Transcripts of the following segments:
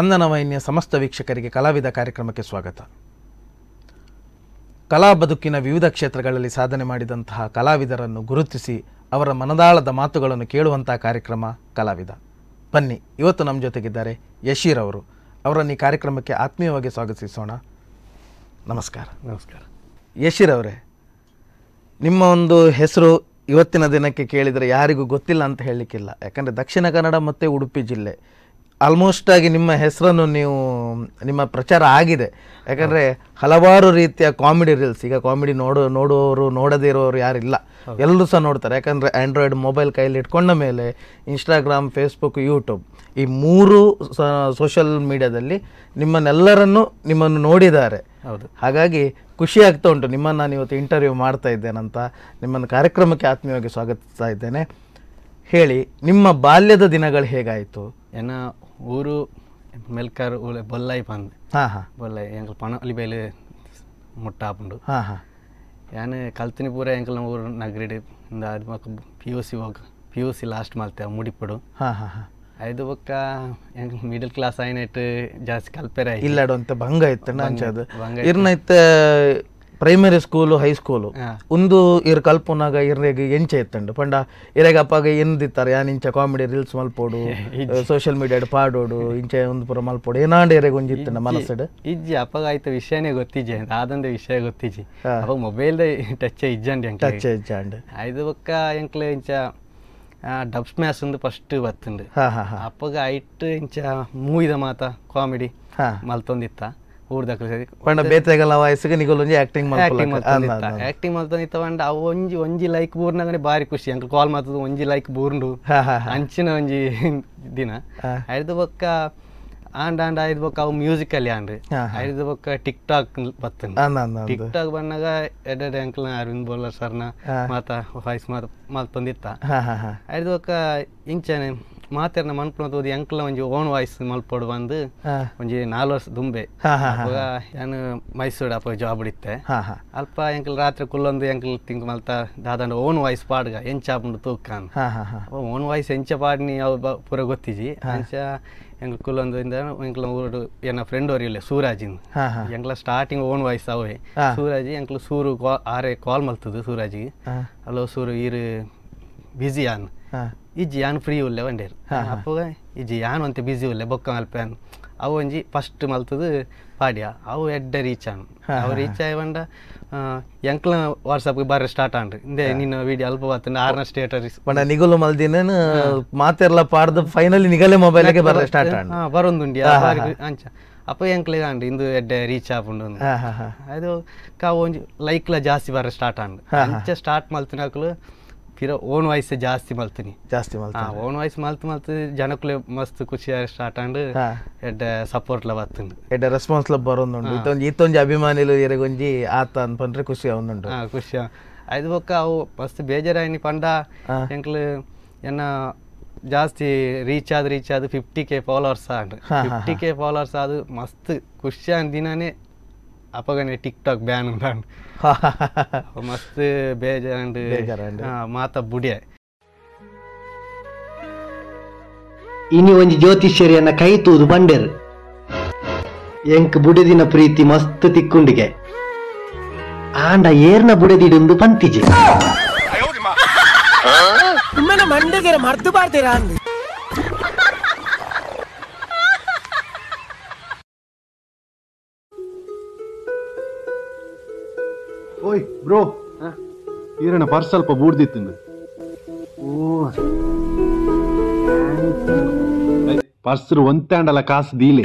ವಾಹಿನಿಯ ಸಮಸ್ತ ವೀಕ್ಷಕರಿಗೆ ಕಲಾವಿದ ಕಾರ್ಯಕ್ರಮಕ್ಕೆ ಸ್ವಾಗತ ಕಲಾ ಬದುಕಿನ ವಿವಿಧ ಕ್ಷೇತ್ರಗಳಲ್ಲಿ ಸಾಧನೆ ಮಾಡಿದಂತಹ ಕಲಾವಿದರನ್ನು ಗುರುತಿಸಿ ಅವರ ಮನದಾಳದ ಮಾತುಗಳನ್ನು ಕೇಳುವಂತಹ ಕಾರ್ಯಕ್ರಮ ಕಲಾವಿದ ಬನ್ನಿ ಇವತ್ತು ನಮ್ಮ ಜೊತೆಗಿದ್ದಾರೆ ಯಶೀರ್ ಅವರು ಅವರನ್ನು ಈ ಕಾರ್ಯಕ್ರಮಕ್ಕೆ ಆತ್ಮೀಯವಾಗಿ ಸ್ವಾಗತಿಸೋಣ ನಮಸ್ಕಾರ ನಮಸ್ಕಾರ ಯಶೀರ್ ಅವರೇ ನಿಮ್ಮ ಒಂದು ಹೆಸರು ಇವತ್ತಿನ ದಿನಕ್ಕೆ ಕೇಳಿದರೆ ಯಾರಿಗೂ ಗೊತ್ತಿಲ್ಲ ಅಂತ ಹೇಳಲಿಕ್ಕಿಲ್ಲ ಯಾಕಂದರೆ ದಕ್ಷಿಣ ಕನ್ನಡ ಮತ್ತು ಉಡುಪಿ ಜಿಲ್ಲೆ ಆಲ್ಮೋಸ್ಟ್ ಆಗಿ ನಿಮ್ಮ ಹೆಸರನ್ನು ನೀವು ನಿಮ್ಮ ಪ್ರಚಾರ ಆಗಿದೆ ಯಾಕಂದರೆ ಹಲವಾರು ರೀತಿಯ ಕಾಮಿಡಿ ರೀಲ್ಸ್ ಈಗ ಕಾಮಿಡಿ ನೋಡೋ ನೋಡುವವರು ನೋಡದೇ ಇರೋರು ಯಾರಿಲ್ಲ ಎಲ್ಲರೂ ಸಹ ನೋಡ್ತಾರೆ ಯಾಕಂದರೆ ಆ್ಯಂಡ್ರಾಯ್ಡ್ ಮೊಬೈಲ್ ಕೈಯಲ್ಲಿ ಇಟ್ಕೊಂಡ ಮೇಲೆ ಇನ್ಸ್ಟಾಗ್ರಾಮ್ ಫೇಸ್ಬುಕ್ ಯೂಟ್ಯೂಬ್ ಈ ಮೂರು ಸೋಷಿಯಲ್ ಮೀಡಿಯಾದಲ್ಲಿ ನಿಮ್ಮನ್ನೆಲ್ಲರನ್ನು ನಿಮ್ಮನ್ನು ನೋಡಿದ್ದಾರೆ ಹೌದು ಹಾಗಾಗಿ ಖುಷಿ ಆಗ್ತಾ ಉಂಟು ನಿಮ್ಮನ್ನು ನಾನು ಇವತ್ತು ಇಂಟರ್ವ್ಯೂ ಮಾಡ್ತಾ ಇದ್ದೇನಂತ ನಿಮ್ಮನ್ನು ಕಾರ್ಯಕ್ರಮಕ್ಕೆ ಆತ್ಮೀಯವಾಗಿ ಸ್ವಾಗತಿಸ್ತಾ ಇದ್ದೇನೆ ಹೇಳಿ ನಿಮ್ಮ ಬಾಲ್ಯದ ದಿನಗಳು ಹೇಗಾಯಿತು ಏನ ಊರು ಮೆಲ್ಕರ್ ಊಳೆ ಬೊಲ್ಲೈ ಬಂದು ಹಾಂ ಹಾಂ ಬೊಲ್ಲೈ ಎಂಕಲ್ ಪಣಲಿ ಬೇಲೆ ಮುಟ್ಟಾಪುಂಡು ಹಾಂ ಹಾಂ ಕಲ್ತಿನಿ ಪೂರ ಎಂಕಲ್ ನಮ್ಮ ಊರು ನಗರಿಡಿ ಪಿ ಯು ಸಿ ಹೋಗ ಪಿ ಯು ಸಿ ಲಾಸ್ಟ್ ಮಾಡ್ತೇವೆ ಮುಡಿಪಡು ಹಾಂ ಹಾಂ ಐದು ಬಕ್ಕ ಮಿಡಲ್ ಕ್ಲಾಸ್ ಆಯ್ನೈಟ್ ಜಾಸ್ತಿ ಕಲ್ಪೆರ ಇಲ್ಲಾಡು ಭಂಗ ಇತ್ತು ಭಂಗ ಪ್ರೈಮರಿ ಸ್ಕೂಲು ಹೈಸ್ಕೂಲು ಒಂದು ಇರ್ ಕಲ್ಪನಾಗ ಇರ್ರೆಗ್ ಎಂಚೆ ಇತ್ತಂಡು ಪಂಡ ಇರೇಗ ಅಪ್ಪಾಗ ಎಂದಿತ್ತಾರೆ ಯಾನ್ ಇಂಚ ಕಾಮಿಡಿ ರೀಲ್ಸ್ ಮಲ್ಪೋಡು ಸೋಷಿಯಲ್ ಮೀಡಿಯಾ ಪಾಡೋಡು ಇಂಚೆ ಒಂದು ಪುರ ಮಲ್ಪೋಡು ಏನಾಂಡ ಇರೆಗ ಒಂಜಿ ಇತ್ತಂಡ ಇಜ್ಜಿ ಅಪ್ಪಾಗ ಆಯ್ತು ವಿಷಯನೇ ಗೊತ್ತಿಜ್ಜೆ ಆದಂದ ವಿಷಯ ಗೊತ್ತಿಜ್ಜಿ ಅಪ್ಪ ಮೊಬೈಲ್ ಟಚ್ ಇಜ್ಜಂಡ್ ಟಚ್ ಇಜ್ಜಂಡ್ ಐದು ಪಕ್ಕ ಎಂಕ್ಲೆ ಇಂಚ ಡಬ್ ಒಂದು ಫಸ್ಟ್ ಬತ್ತುಂಡು ಅಪ್ಪಾಗ ಐಟ್ ಇಂಚ ಮೂವಿದ ಮಾತ ಕಾಮಿಡಿ ಮಲ್ತೊಂದಿತ್ತ ಊರ್ದ ಪಂಡ ಬೇತೆಗಲ ವಯಸ್ಸಿಗೆ ನಿಗಲೊಂಜಿ ಆಕ್ಟಿಂಗ್ ಮಾಡ್ಕೊಲ್ಲ ಆಕ್ಟಿಂಗ್ ಮಾಡ್ತಾನಿತ್ತ ಪಂಡ ಅವ ಒಂಜಿ ಒಂಜಿ ಲೈಕ್ ಬೂರ್ನಾಗನೆ ಬಾರಿ ಖುಷಿ ಅಂಕಲ್ ಕಾಲ್ ಮಾತದ ಒಂಜಿ ಲೈಕ್ ಬೂರ್ಂಡು ಅಂಚಿನ ಒಂಜಿ ದಿನ ಐದು ಬೊಕ್ಕ ಆಂಡ್ ಆಂಡ್ ಐದು ಬೊಕ್ಕ ಅವು ಮ್ಯೂಸಿಕ್ ಅಲ್ಲಿ ಆಂಡ್ರಿ ಐದು ಬೊಕ್ಕ ಟಿಕ್ ಟಾಕ್ ಬತ್ತನ ಟಿಕ್ ಟಾಕ್ ಬಂದಾಗ ಎಡೆಡೆ ಅಂಕಲ್ ಅರವಿಂದ್ ಬೋಲರ್ ಸರ್ನ ಮಾತಾ ವಾಯ್ಸ್ ಮಾತು ಮಾತು ತಂದಿತ್ತ ಐದು ಬೊಕ್ಕ ಇಂಚನೆ ಮಾತೆರ್ನ ಮನ್ಪುನ ಓದಿ ಅಂಕಲ್ನ ಒಂಜಿ ಓನ್ ವಾಯ್ಸ್ ಮಲ್ಪೊಡು ಬಂದು ಒಂಜಿ ನಾಲ್ ವರ್ಷ ದುಂಬೆ ಅವಾಗ ಮೈಸೂರು ಅಪ್ಪ ಜಾಬ್ ಇಡಿತ್ತೆ ಅಲ್ಪ ಎಂಕಲ್ ರಾತ್ರಿ ಕುಲ್ಲೊಂದು ಎಂಕಲ್ ತಿಂಕ್ ಮಲ್ತ ದಾದಂಡ ಓನ್ ವಾಯ್ಸ್ ಪಾಡ್ಗ ಆಪುಂಡು ತೂಕಾನ್ ಓನ್ ವಾಯ್ಸ್ ಎಂಚ ಪಾಡ್ನಿ ಅವು ಪೂರ ಗೊತ್ತಿಜಿ ಅಂಚ ಎಂಕ್ಲ ಕುಲ್ಲೊಂದು ಇಂದ ಎಂಕ್ಲ ಊರು ಏನ ಫ್ರೆಂಡ್ ಅವರಿಲ್ಲ ಸೂರಾಜಿನ್ ಎಂಕ್ಲ ಸ್ಟಾರ್ಟಿಂಗ್ ಓನ್ ವಾಯ್ಸ್ ಅವೆ ಸೂರಾಜಿ ಎಂಕ್ಲ ಸೂರು ಆರೆ ಕಾಲ್ ಮಲ್ತದು ಸೂರಾಜಿಗೆ ಹಲೋ ಸೂರು ಇರು ಬಿಜಿ ಆನ್ ಇಜ್ಜಿ ಯಾನ್ ಫ್ರೀ ಉಲ್ಲೆ ಒಂಡೇರ್ ಅಪ್ಪಗ ಇಜ್ಜಿ ಯಾನ್ ಒಂತೆ ಬಿಸಿ ಉಲ್ಲೆ ಬೊಕ್ಕ ಮಲ್ಪೆನ್ ಅವು ಒಂಜಿ ಫಸ್ಟ್ ಮಲ್ತದು ಪಾಡ್ಯ ಅವು ಎಡ್ಡ ರೀಚ್ ಆನ್ ಅವು ರೀಚ್ ಆಯ್ ಬಂಡ ಎಂಕ್ಲ ವಾಟ್ಸಪ್ ಬಾರಿ ಸ್ಟಾರ್ಟ್ ಆಂಡ್ರಿ ಇಂದೆ ನಿನ್ನ ವಿಡಿಯೋ ಅಲ್ಪ ಬರ್ತಂಡ ಆರ್ನ ಸ್ಟೇಟರಿಸ್ ಬಂಡ ನಿಗಲು ಮಲ್ದಿನ ಮಾತೆರ್ಲ ಪಾಡ್ದು ಫೈನಲಿ ನಿಗಲೆ ಮೊಬೈಲ್ ಬರ ಸ್ಟಾರ್ಟ್ ಆಂಡ್ ಬರೊಂದುಂಡಿ ಅಂಚ ಅಪ್ಪ ಎಂಕ್ಲೆ ಆಂಡ್ ಇಂದು ಎಡ್ಡೆ ರೀಚ್ ಆಪುಂಡು ಅದು ಕಾವು ಒಂಜಿ ಲೈಕ್ಲ ಜಾಸ್ತಿ ಬರ ಸ್ಟಾರ್ಟ್ ಆಂಡ್ ಅಂಚ ಸ್ಟಾರ್ಟ್ ಮಲ್ತಿನಾಕ್ಲು ಫಿರ ಓನ್ ವಾಯ್ಸ್ ಜಾಸ್ತಿ ಮಲ್ತೀನಿ ಜಾಸ್ತಿ ಮಲ್ತ ಓನ್ ವಾಯ್ಸ್ ಮಲ್ತ್ ಮಲ್ತ್ ಜನಕ್ಕೆ ಮಸ್ತ್ ಖುಷಿ ಸ್ಟಾರ್ಟ್ ಆಂಡ್ ಎಡ್ಡೆ ಸಪೋರ್ಟ್ ಲ ಬರ್ತುಂಡು ಎಡ್ಡೆ ರೆಸ್ಪಾನ್ಸ್ ಲ ಬರೋಂದುಂಡು ಇತ್ತೊಂಜಿ ಇತ್ತೊಂಜಿ ಅಭಿಮಾನಿಲು ಎರಗೊಂಜಿ ಆತ ಅನ್ಪಂಡ್ರೆ ಖುಷಿ ಅವನುಂಡು ಖುಷಿ ಐದು ಬೊಕ್ಕ ಅವು ಮಸ್ತ್ ಬೇಜಾರಾಯಿನಿ ಪಂಡ ಎಂಕ್ಲು ಎನ್ನ ಜಾಸ್ತಿ ರೀಚ್ ಆದ್ ರೀಚ್ ಆದ್ ಫಿಫ್ಟಿ ಕೆ ಫಾಲೋವರ್ಸ್ ಆಂಡ್ ಫಿಫ್ಟಿ ಕೆ ಫಾಲೋವರ್ಸ್ ಆದ್ ಮಸ್ತ್ ಖುಷಿ ದಿನನೇ අපගනේ ටික්ටොක් බෑනුටන් මස්ත ಮಸ್ತ್ ಬೇಜಾರು ಮಾತ ಬುಡಿಯ ಇನಿ ಒಂಜಿ ಜ್ಯೋತಿಷ್ಯರಿಯನ್ನ ಕೈ ತೂದು ಬಂಡೆರ್ ಎಂಕ್ ಬುಡದಿನ ಪ್ರೀತಿ ಮಸ್ತ್ ತಿಕ್ಕುಂಡಿಗೆ ಆಂಡ ಏರ್ನ ಬುಡದಿಡುಂದು ಪಂತಿಜಿ ಮಂಡಿಗೆ ಮರ್ತು ಬಾರ್ತೀರಾ ಓಯ್ ಬ್ರೋ ಈರಣ್ಣ ಪರ್ಸ್ ಸ್ವಲ್ಪ ಬೂಡ್ದಿತ್ತು ಪರ್ಸ್ ಒಂದ್ ತಾಂಡಲ್ಲ ಕಾಸು ದೀಲೆ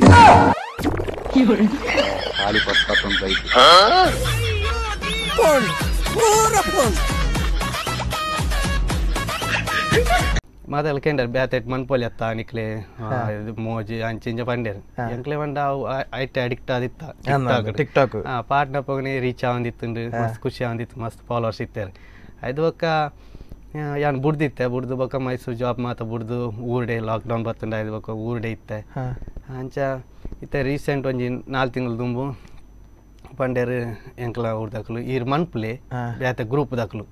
ಖಾಲಿ ಪರ್ಸ್ ತಕೊಂಡ್ ಮಾತಲ್ ಕೆಂಡರ್ ಬ್ಯಾತೆಟ್ ಮನ್ಪೊಲಿ ಅತ್ತ ಅನಿಕ್ಲೆ ಮೋಜಿ ಅಂಚಿಂಜ ಪಂಡೇರ್ ಎಂಕ್ಲೆ ಪಂಡ ಅವು ಅಡಿಕ್ಟ್ ಆದಿತ್ತ ಟಿಕ್ ಪಾಟ್ನ ಪೋಗನೆ ರೀಚ್ ಆವಂದಿತ್ತುಂಡು ಮಸ್ತ್ ಖುಷಿ ಆವಂದಿತ್ತು ಮಸ್ತ್ ಫಾಲೋವರ್ಸ್ ಇತ್ತಾರೆ ಐದು ಬೊಕ್ಕ ಯಾನ್ ಬುಡ್ದಿತ್ತೆ ಬುಡ್ದು ಬೊಕ್ಕ ಮೈಸೂರು ಜಾಬ್ ಮಾತ ಬುಡ್ದು ಊರ್ಡೆ ಲಾಕ್ಡೌನ್ ಡೌನ್ ಐದು ಬೊಕ್ಕ ಊರ್ಡೆ ಇತ್ತೆ ಅಂಚ ಇತ್ತೆ ರೀಸೆಂಟ್ ಒಂಜಿ ನಾಲ್ಕು ತಿಂಗಳು ದುಂಬು ಪಂಡೇರ್ ಎಂಕ್ಲ ಊರ್ ಈರ್ ಮನ್ಪುಲೆ ಬ್ಯಾತೆ ಗ್ರೂಪ್ ದಕ್ಲು